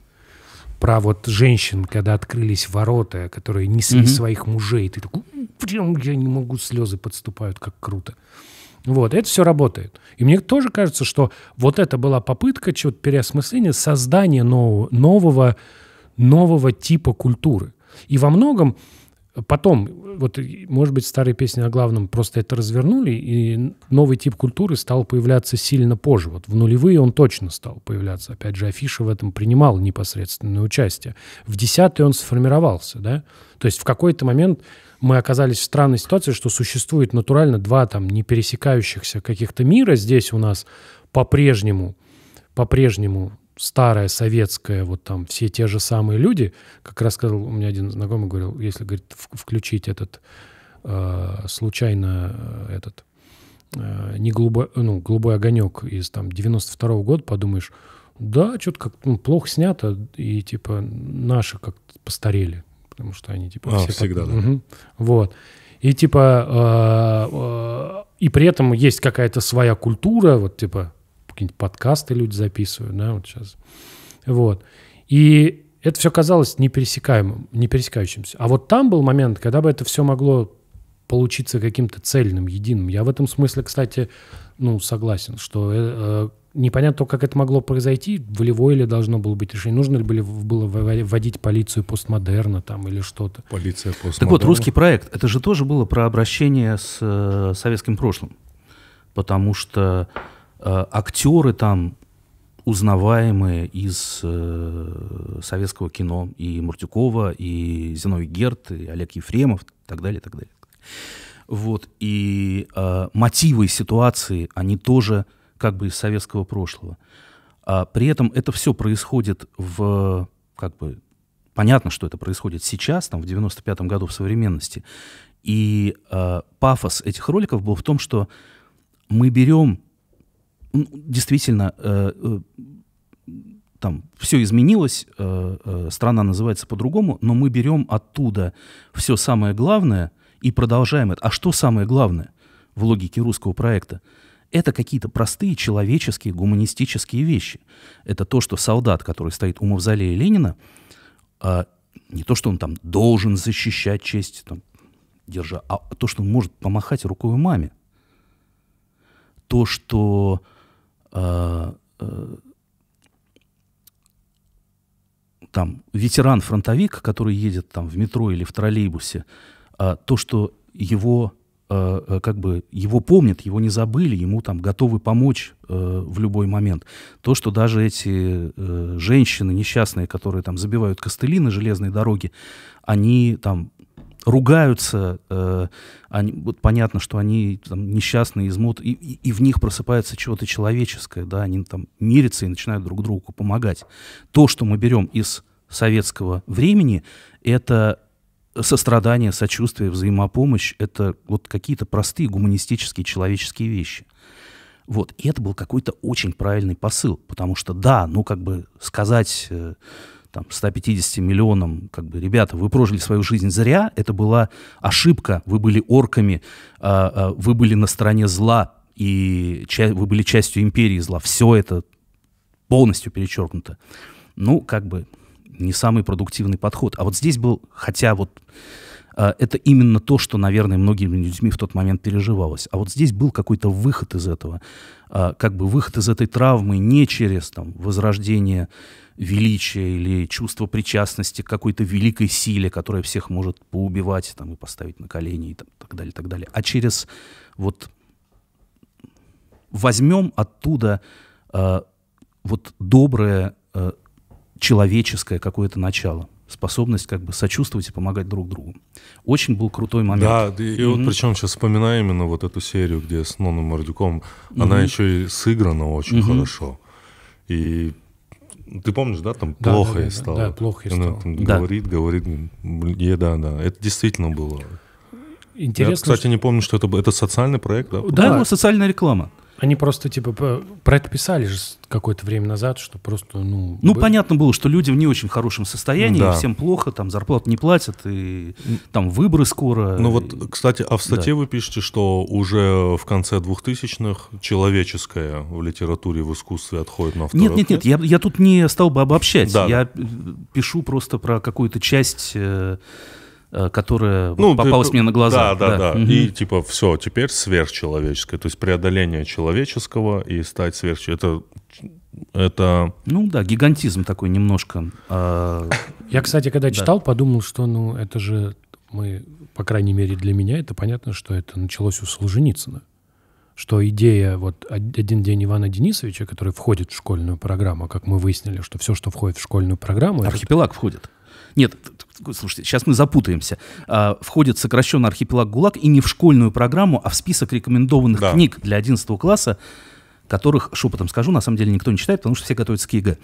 про вот женщин, когда открылись ворота, которые несли mm своих мужей, ты такой, прям я не могу, слезы подступают, как круто. Вот, это все работает. И мне тоже кажется, что вот это была попытка чего-то переосмысления, создания нового, нового, нового типа культуры. И во многом потом, вот, может быть, старые песни о главном просто это развернули, и новый тип культуры стал появляться сильно позже. Вот в нулевые он точно стал появляться. Опять же, Афиша в этом принимал непосредственное участие. В десятые он сформировался, да? То есть в какой-то момент мы оказались в странной ситуации, что существует натурально два там не пересекающихся каких-то мира. Здесь у нас по-прежнему, по-прежнему старая советская, вот там все те же самые люди, как раз сказал, у меня один знакомый говорил, если, говорит, включить этот э, случайно э, этот э, не голубой, ну, голубой огонек из там 92-го года, подумаешь, да, что-то как ну, плохо снято, и типа наши как-то постарели потому что они типа... А, все всегда, под... да. Угу. Вот. И типа... Э, э, и при этом есть какая-то своя культура, вот типа какие-нибудь подкасты люди записывают, да, вот сейчас. Вот. И это все казалось непересекаемым, не пересекающимся. А вот там был момент, когда бы это все могло получиться каким-то цельным, единым. Я в этом смысле, кстати, ну, согласен, что э, Непонятно как это могло произойти, волевое ли должно было быть решение, нужно ли было вводить полицию постмодерна там или что-то. Полиция постмодерна. Так вот, русский проект, это же тоже было про обращение с э, советским прошлым, потому что э, актеры там узнаваемые из э, советского кино, и Муртюкова, и Зиновий Герт, и Олег Ефремов, и так далее, и так далее. Вот, и э, мотивы ситуации, они тоже как бы из советского прошлого. А при этом это все происходит в, как бы, понятно, что это происходит сейчас, там, в 95-м году в современности. И э, пафос этих роликов был в том, что мы берем, ну, действительно, э, э, там все изменилось, э, э, страна называется по-другому, но мы берем оттуда все самое главное и продолжаем это. А что самое главное в логике русского проекта? Это какие-то простые человеческие, гуманистические вещи. Это то, что солдат, который стоит у мавзолея Ленина, а, не то, что он там должен защищать честь, там, держа, а то, что он может помахать рукой маме. То, что а, а, там ветеран-фронтовик, который едет там в метро или в троллейбусе, а, то, что его Э, э, как бы его помнят, его не забыли, ему там готовы помочь э, в любой момент. То, что даже эти женщины несчастные, которые там забивают костыли на железной дороге, они там ругаются, э, они, вот понятно, что они там, несчастные, измут, и, и, и в них просыпается чего-то человеческое, да, они там мирятся и начинают друг другу помогать. То, что мы берем из советского времени, это сострадание, сочувствие, взаимопомощь — это вот какие-то простые гуманистические человеческие вещи. Вот, и это был какой-то очень правильный посыл, потому что, да, ну, как бы сказать э, там 150 миллионам, как бы, ребята, вы прожили свою жизнь зря, это была ошибка, вы были орками, э, э, вы были на стороне зла, и ча- вы были частью империи зла, все это полностью перечеркнуто. Ну, как бы, не самый продуктивный подход. А вот здесь был, хотя вот э, это именно то, что, наверное, многими людьми в тот момент переживалось. А вот здесь был какой-то выход из этого, э, как бы выход из этой травмы не через там возрождение величия или чувство причастности к какой-то великой силе, которая всех может поубивать там и поставить на колени и там, так далее, так далее, а через вот возьмем оттуда э, вот доброе э, человеческое какое-то начало способность как бы сочувствовать и помогать друг другу. Очень был крутой момент. Да, и, и вот причем сейчас вспоминаю именно вот эту серию, где с Ноном Мордюком, mm она еще и сыграна очень mm хорошо. И ты помнишь, да, там да, плохо да, ей да, стало. Да, плохо ей стало. Там да. Говорит, говорит, е, да, да. Это действительно было. Интересно. Я, кстати, что... не помню, что это был. Это социальный проект, да? Да, да. Ну, социальная реклама. Они просто, типа, про это писали же какое-то время назад, что просто, ну... Ну, бы... понятно было, что люди в не очень хорошем состоянии, да. всем плохо, там, зарплату не платят, и там выборы скоро. Ну и... вот, кстати, а в статье да. вы пишете, что уже в конце двухтысячных человеческое в литературе и в искусстве отходит на второй Нет, нет, нет, я, я тут не стал бы обобщать. Да. Я пишу просто про какую-то часть... Э, Э, которая ну, попалась ты, мне на глаза. Да, да, да. да. Угу. И типа все, теперь сверхчеловеческое, то есть преодоление человеческого и стать сверхчеловеческим. Это, это... Ну да, гигантизм такой немножко. А, Я, кстати, когда читал, подумал, что ну это же мы, по крайней мере для меня, это понятно, что это началось у Солженицына что идея вот один день Ивана Денисовича, который входит в школьную программу, а как мы выяснили, что все, что входит в школьную программу... Архипелаг это... входит. Нет, Слушайте, сейчас мы запутаемся. А, входит сокращенный архипелаг ГУЛАГ и не в школьную программу, а в список рекомендованных да. книг для 11 класса, которых, шепотом скажу, на самом деле никто не читает, потому что все готовятся к ЕГЭ.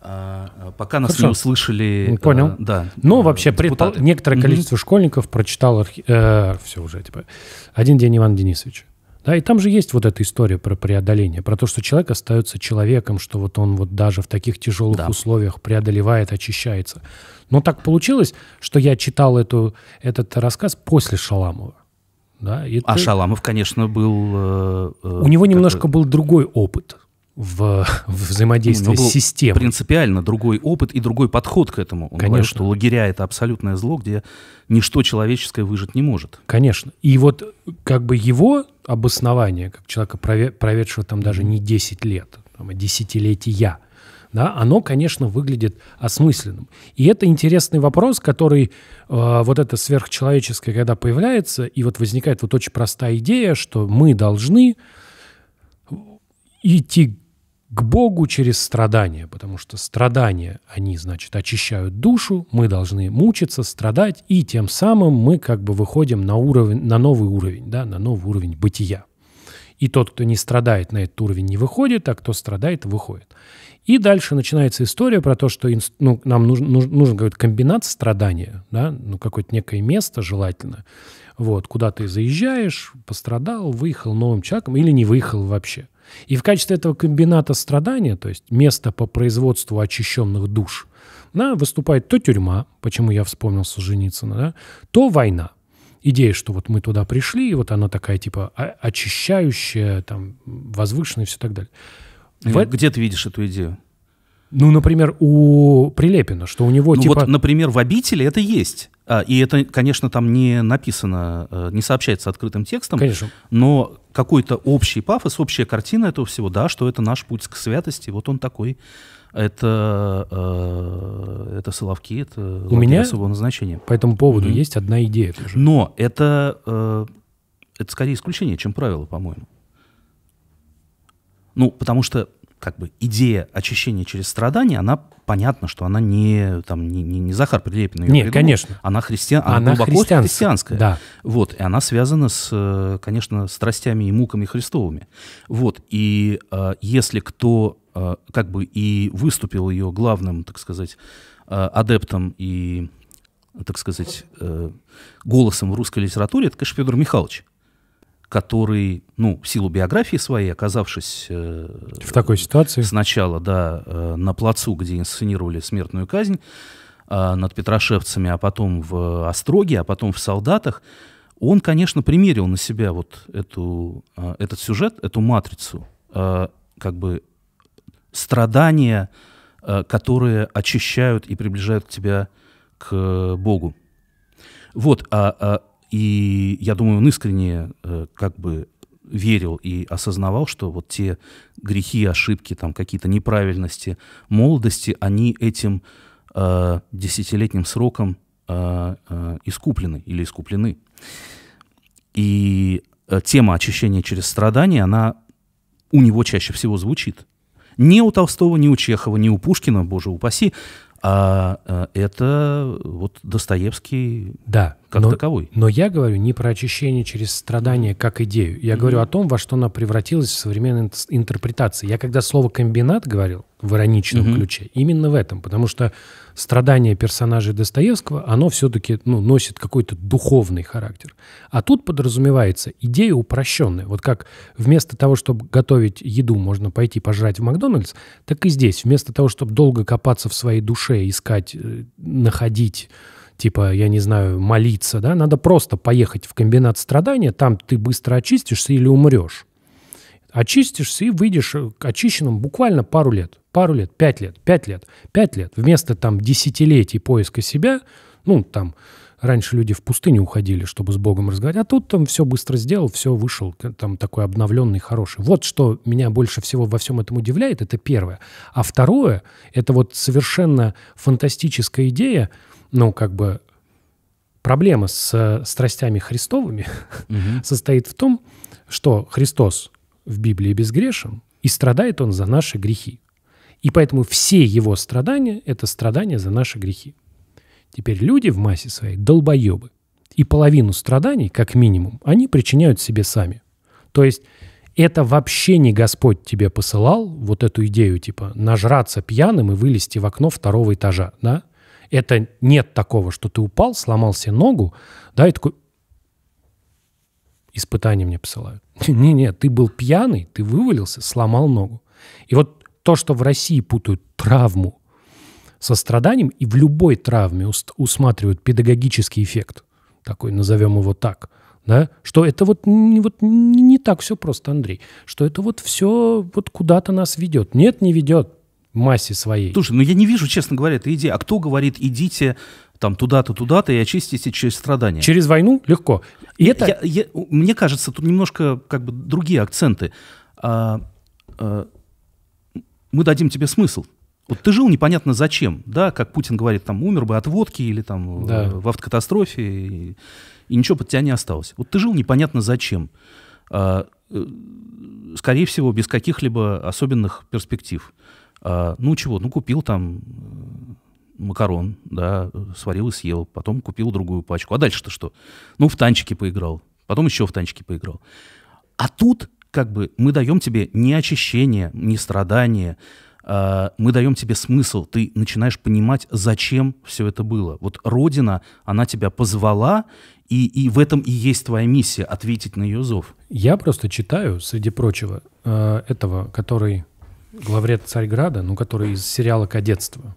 А, а пока нас Хорошо. не услышали. Ну, понял. А, да. Ну, э, вообще, предпол... некоторое количество mm-hmm. школьников прочитал архи... э, все уже, типа, один день Ивана Денисовича. Да, и там же есть вот эта история про преодоление, про то, что человек остается человеком, что вот он вот даже в таких тяжелых да. условиях преодолевает, очищается. Но так получилось, что я читал эту, этот рассказ после Шаламова. Да, и а ты... Шаламов, конечно, был... Э, э у него немножко это... был другой опыт в, в взаимодействии ну, ну, с системой. Принципиально другой опыт и другой подход к этому. Он Конечно. Говорит, что лагеря — это абсолютное зло, где ничто человеческое выжить не может. Конечно. И вот как бы его обоснование, как человека, проведшего там даже не 10 лет, там, а десятилетия, да, оно, конечно, выглядит осмысленным. И это интересный вопрос, который э, вот это сверхчеловеческое, когда появляется, и вот возникает вот очень простая идея, что мы должны идти к Богу через страдания, потому что страдания, они, значит, очищают душу, мы должны мучиться, страдать, и тем самым мы как бы выходим на, уровень, на новый уровень, да, на новый уровень бытия. И тот, кто не страдает, на этот уровень не выходит, а кто страдает, выходит. И дальше начинается история про то, что ну, нам нужен, нужен, нужен какой-то комбинат страдания, да? ну, какое-то некое место желательно, вот, куда ты заезжаешь, пострадал, выехал новым человеком или не выехал вообще – и в качестве этого комбината страдания, то есть места по производству очищенных душ, да, выступает то тюрьма, почему я вспомнил Солженицына, да, то война. Идея, что вот мы туда пришли, и вот она такая типа а, очищающая, там, возвышенная и все так далее. Э, в... Где ты видишь эту идею? Ну, например, у Прилепина, что у него ну, типа... вот, например, в «Обители» это есть. А, и это, конечно, там не написано, э, не сообщается открытым текстом. Конечно. Но какой-то общий пафос, общая картина этого всего, да, что это наш путь к святости, вот он такой. Это, э, это Соловки, это У меня особого назначения. По этому поводу mm-hmm. есть одна идея. Тоже. Но это, э, это скорее исключение, чем правило, по-моему. Ну, потому что как бы идея очищения через страдания, она понятно, что она не там не, не, не Захар Прилепин ее Нет, придумал. конечно. Она христиан, она, она глубоко христианская. христианская. Да. Вот и она связана с, э, конечно, страстями и муками Христовыми. Вот и э, если кто э, как бы и выступил ее главным, так сказать, э, адептом и так сказать, э, голосом в русской литературе, это, конечно, Федор Михайлович который, ну, в силу биографии своей, оказавшись... Э, в такой ситуации? Сначала, да, э, на плацу, где инсценировали смертную казнь э, над Петрошевцами, а потом в Остроге, а потом в Солдатах, он, конечно, примерил на себя вот эту, э, этот сюжет, эту матрицу, э, как бы страдания, э, которые очищают и приближают тебя к Богу. Вот, а, а и я думаю, он искренне э, как бы верил и осознавал, что вот те грехи, ошибки, там какие-то неправильности молодости, они этим э, десятилетним сроком э, э, искуплены или искуплены. И э, тема очищения через страдания, она у него чаще всего звучит. не у Толстого, не у Чехова, не у Пушкина, боже упаси, а э, это вот Достоевский да, как но, таковой. Но я говорю не про очищение через страдания как идею. Я mm-hmm. говорю о том, во что она превратилась в современной интерпретации. Я когда слово комбинат говорил, в ироничном Mm -hmm. ключе. Именно в этом. Потому что страдание персонажей Достоевского, оно все-таки ну, носит какой-то духовный характер. А тут подразумевается идея упрощенная. Вот как вместо того, чтобы готовить еду, можно пойти пожрать в Макдональдс, так и здесь. Вместо того, чтобы долго копаться в своей душе, искать, э, находить типа, я не знаю, молиться, да, надо просто поехать в комбинат страдания, там ты быстро очистишься или умрешь очистишься и выйдешь э, очищенным буквально пару лет. Пару лет, пять лет, пять лет, пять лет. Вместо там десятилетий поиска себя, ну там раньше люди в пустыню уходили, чтобы с Богом разговаривать, а тут там все быстро сделал, все вышел, там такой обновленный, хороший. Вот что меня больше всего во всем этом удивляет, это первое. А второе, это вот совершенно фантастическая идея, ну как бы проблема с э, страстями Христовыми угу. состоит в том, что Христос в Библии безгрешен, и страдает он за наши грехи. И поэтому все его страдания – это страдания за наши грехи. Теперь люди в массе своей – долбоебы. И половину страданий, как минимум, они причиняют себе сами. То есть это вообще не Господь тебе посылал, вот эту идею, типа, нажраться пьяным и вылезти в окно второго этажа, да? Это нет такого, что ты упал, сломал себе ногу, да, и такой, испытания мне посылают. Не-не, ты был пьяный, ты вывалился, сломал ногу. И вот то, что в России путают травму со страданием, и в любой травме усматривают педагогический эффект, такой, назовем его так, да, что это вот, вот не, не так все просто, Андрей, что это вот все вот куда-то нас ведет. Нет, не ведет массе своей. Слушай, ну я не вижу, честно говоря, этой идеи. А кто говорит, идите там туда-то, туда-то и очистите через страдания. Через войну легко. И я, это... я, я, мне кажется, тут немножко как бы другие акценты. А, а, мы дадим тебе смысл. Вот ты жил непонятно зачем, да, как Путин говорит, там умер бы от водки или там э, да. в автокатастрофе, и, и ничего под тебя не осталось. Вот ты жил непонятно зачем. А, э, скорее всего, без каких-либо особенных перспектив. А, ну чего, ну купил там э, макарон, да, сварил и съел, потом купил другую пачку. А дальше-то что? Ну, в танчики поиграл, потом еще в танчики поиграл. А тут как бы мы даем тебе не очищение, не страдание, а, мы даем тебе смысл, ты начинаешь понимать, зачем все это было. Вот Родина, она тебя позвала, и, и в этом и есть твоя миссия, ответить на ее зов. Я просто читаю, среди прочего, э, этого, который главред Царьграда, ну, который из сериала «Кадетство»,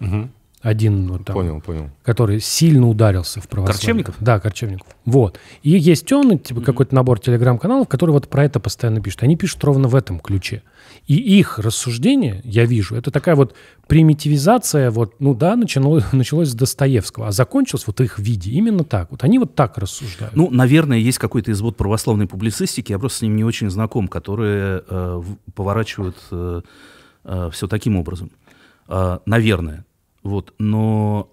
Угу. Один вот ну, там. Понял, понял. Который сильно ударился в православие. Корчевников? Да, Корчевников. Вот. И есть он, типа, mm-hmm. какой-то набор телеграм-каналов, которые вот про это постоянно пишут. Они пишут ровно в этом ключе. И их рассуждение, я вижу, это такая вот примитивизация, вот, ну да, начало, началось с Достоевского, а закончилось вот их виде именно так. Вот они вот так рассуждают. Ну, наверное, есть какой-то извод православной публицистики, я просто с ним не очень знаком, которые э, поворачивают э, э, все таким образом. Э, наверное. Вот, но...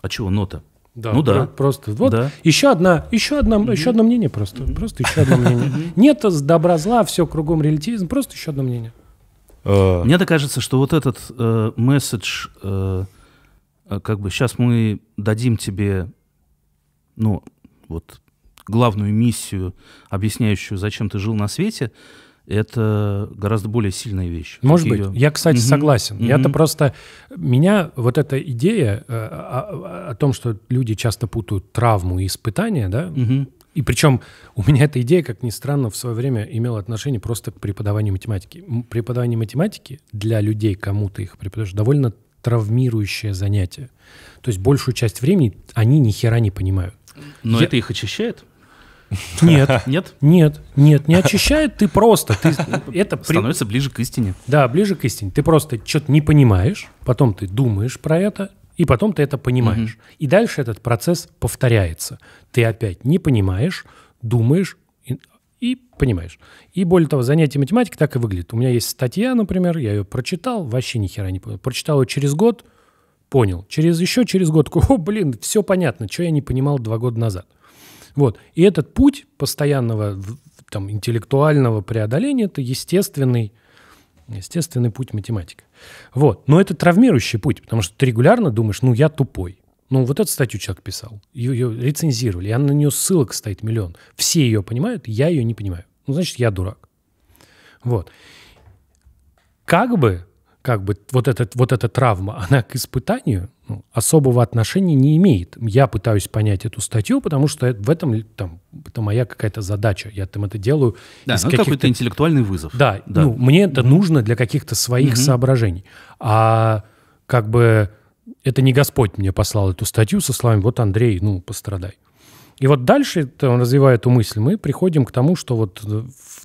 А чего нота? Да, ну да. Просто вот да. еще одна, еще одна, mm-hmm. еще одно мнение просто, mm-hmm. просто еще одно мнение. Нет добра зла, все кругом релятивизм, просто еще одно мнение. А. Мне так кажется, что вот этот э, месседж, э, э, как бы сейчас мы дадим тебе, ну вот главную миссию, объясняющую, зачем ты жил на свете, это гораздо более сильная вещь. Может быть. Ее... Я, кстати, угу. согласен. Угу. Я-то просто... Меня вот эта идея э, о, о том, что люди часто путают травму и испытание, да, угу. И причем у меня эта идея, как ни странно, в свое время имела отношение просто к преподаванию математики. Преподавание математики для людей, кому ты их преподаешь, довольно травмирующее занятие. То есть большую часть времени они ни хера не понимают. Но Я... это их очищает? Нет, нет, нет, нет, не очищает, ты просто, ты это становится ближе к истине. Да, ближе к истине. Ты просто что-то не понимаешь, потом ты думаешь про это, и потом ты это понимаешь. Угу. И дальше этот процесс повторяется. Ты опять не понимаешь, думаешь и, и понимаешь. И более того, занятие математикой так и выглядит. У меня есть статья, например, я ее прочитал, вообще ни хера не понял. Прочитал ее через год, понял. Через еще через год, о, блин, все понятно, что я не понимал два года назад. Вот. И этот путь постоянного там, интеллектуального преодоления – это естественный, естественный путь математика. Вот. Но это травмирующий путь, потому что ты регулярно думаешь, ну, я тупой. Ну, вот эту статью человек писал, ее, ее рецензировали, и на нее ссылок стоит миллион. Все ее понимают, я ее не понимаю. Ну, значит, я дурак. Вот. Как бы, как бы вот, этот, вот эта травма, она к испытанию – ну, особого отношения не имеет. Я пытаюсь понять эту статью, потому что в этом там, это моя какая-то задача. Я там это делаю. Да, из ну, какой-то интеллектуальный вызов. Да, да. Ну, мне это mm нужно для каких-то своих mm соображений. А как бы это не Господь мне послал эту статью со словами «Вот, Андрей, ну, пострадай». И вот дальше, там, развивает эту мысль, мы приходим к тому, что вот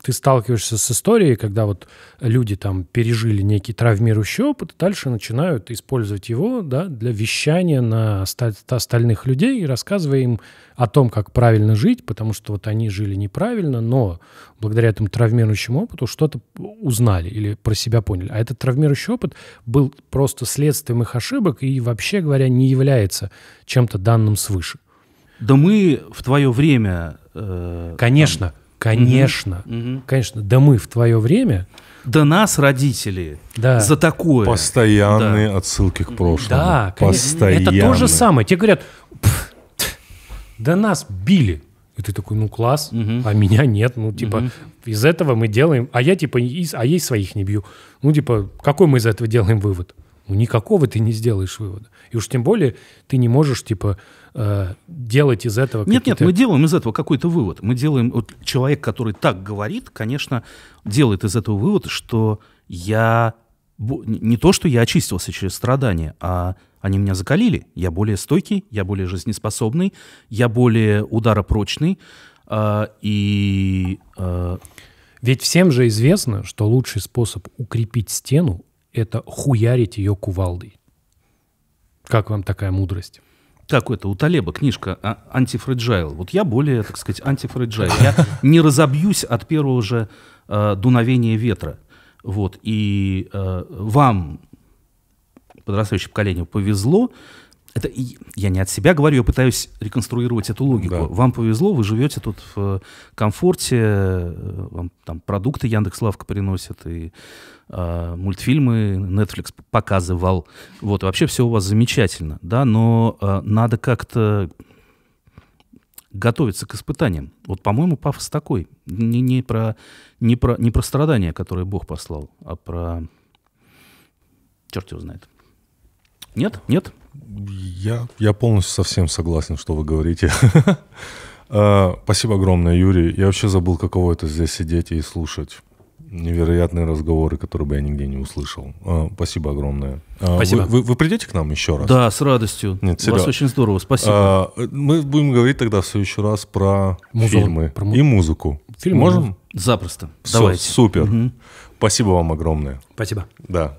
ты сталкиваешься с историей, когда вот люди там пережили некий травмирующий опыт, и дальше начинают использовать его да, для вещания на остальных людей и рассказывая им о том, как правильно жить, потому что вот они жили неправильно, но благодаря этому травмирующему опыту что-то узнали или про себя поняли. А этот травмирующий опыт был просто следствием их ошибок и, вообще говоря, не является чем-то данным свыше. Да мы в твое время... Э, Конечно. Там Конечно, угу, конечно. Да мы в твое время... Да нас, родители, да. за такое. Постоянные да. отсылки к прошлому. Да, конечно. Это то же самое. Тебе говорят, да нас били. И ты такой, ну класс, угу. а меня нет. Ну, типа, угу. из этого мы делаем... А я, типа, из, а я своих не бью. Ну, типа, какой мы из этого делаем вывод? Ну, никакого ты не сделаешь вывода. И уж тем более ты не можешь, типа, Э, делать из этого Нет, нет, мы делаем из этого какой-то вывод. Мы делаем... Вот человек, который так говорит, конечно, делает из этого вывод, что я... Не то, что я очистился через страдания, а они меня закалили. Я более стойкий, я более жизнеспособный, я более ударопрочный. Э, и... Э, ведь всем же известно, что лучший способ укрепить стену – это хуярить ее кувалдой. Как вам такая мудрость? как это, у Талеба книжка а, «Антифреджайл». Вот я более, так сказать, антифреджайл. Я не разобьюсь от первого же э, дуновения ветра. Вот, и э, вам, подрастающее поколение, повезло, это я не от себя говорю, я пытаюсь реконструировать эту логику. Да. Вам повезло, вы живете тут в э, комфорте, э, вам там продукты Яндекс Лавка приносит и э, мультфильмы Netflix показывал, вот вообще все у вас замечательно, да, но э, надо как-то готовиться к испытаниям. Вот, по-моему, пафос такой, не не про не про не про страдания, которые Бог послал, а про черт его знает. Нет, нет. Я, я полностью совсем согласен, что вы говорите. А, спасибо огромное, Юрий. Я вообще забыл, каково это здесь сидеть и слушать невероятные разговоры, которые бы я нигде не услышал. А, спасибо огромное. А, спасибо. Вы, вы, вы придете к нам еще раз? Да, с радостью. Нет, серьезно. Вас очень здорово, спасибо. мы будем говорить тогда в следующий раз про Музон, фильмы про... и музыку. Фильм Можем? Запросто. Все, Давайте. Супер. Угу. Спасибо вам огромное. Спасибо. Да.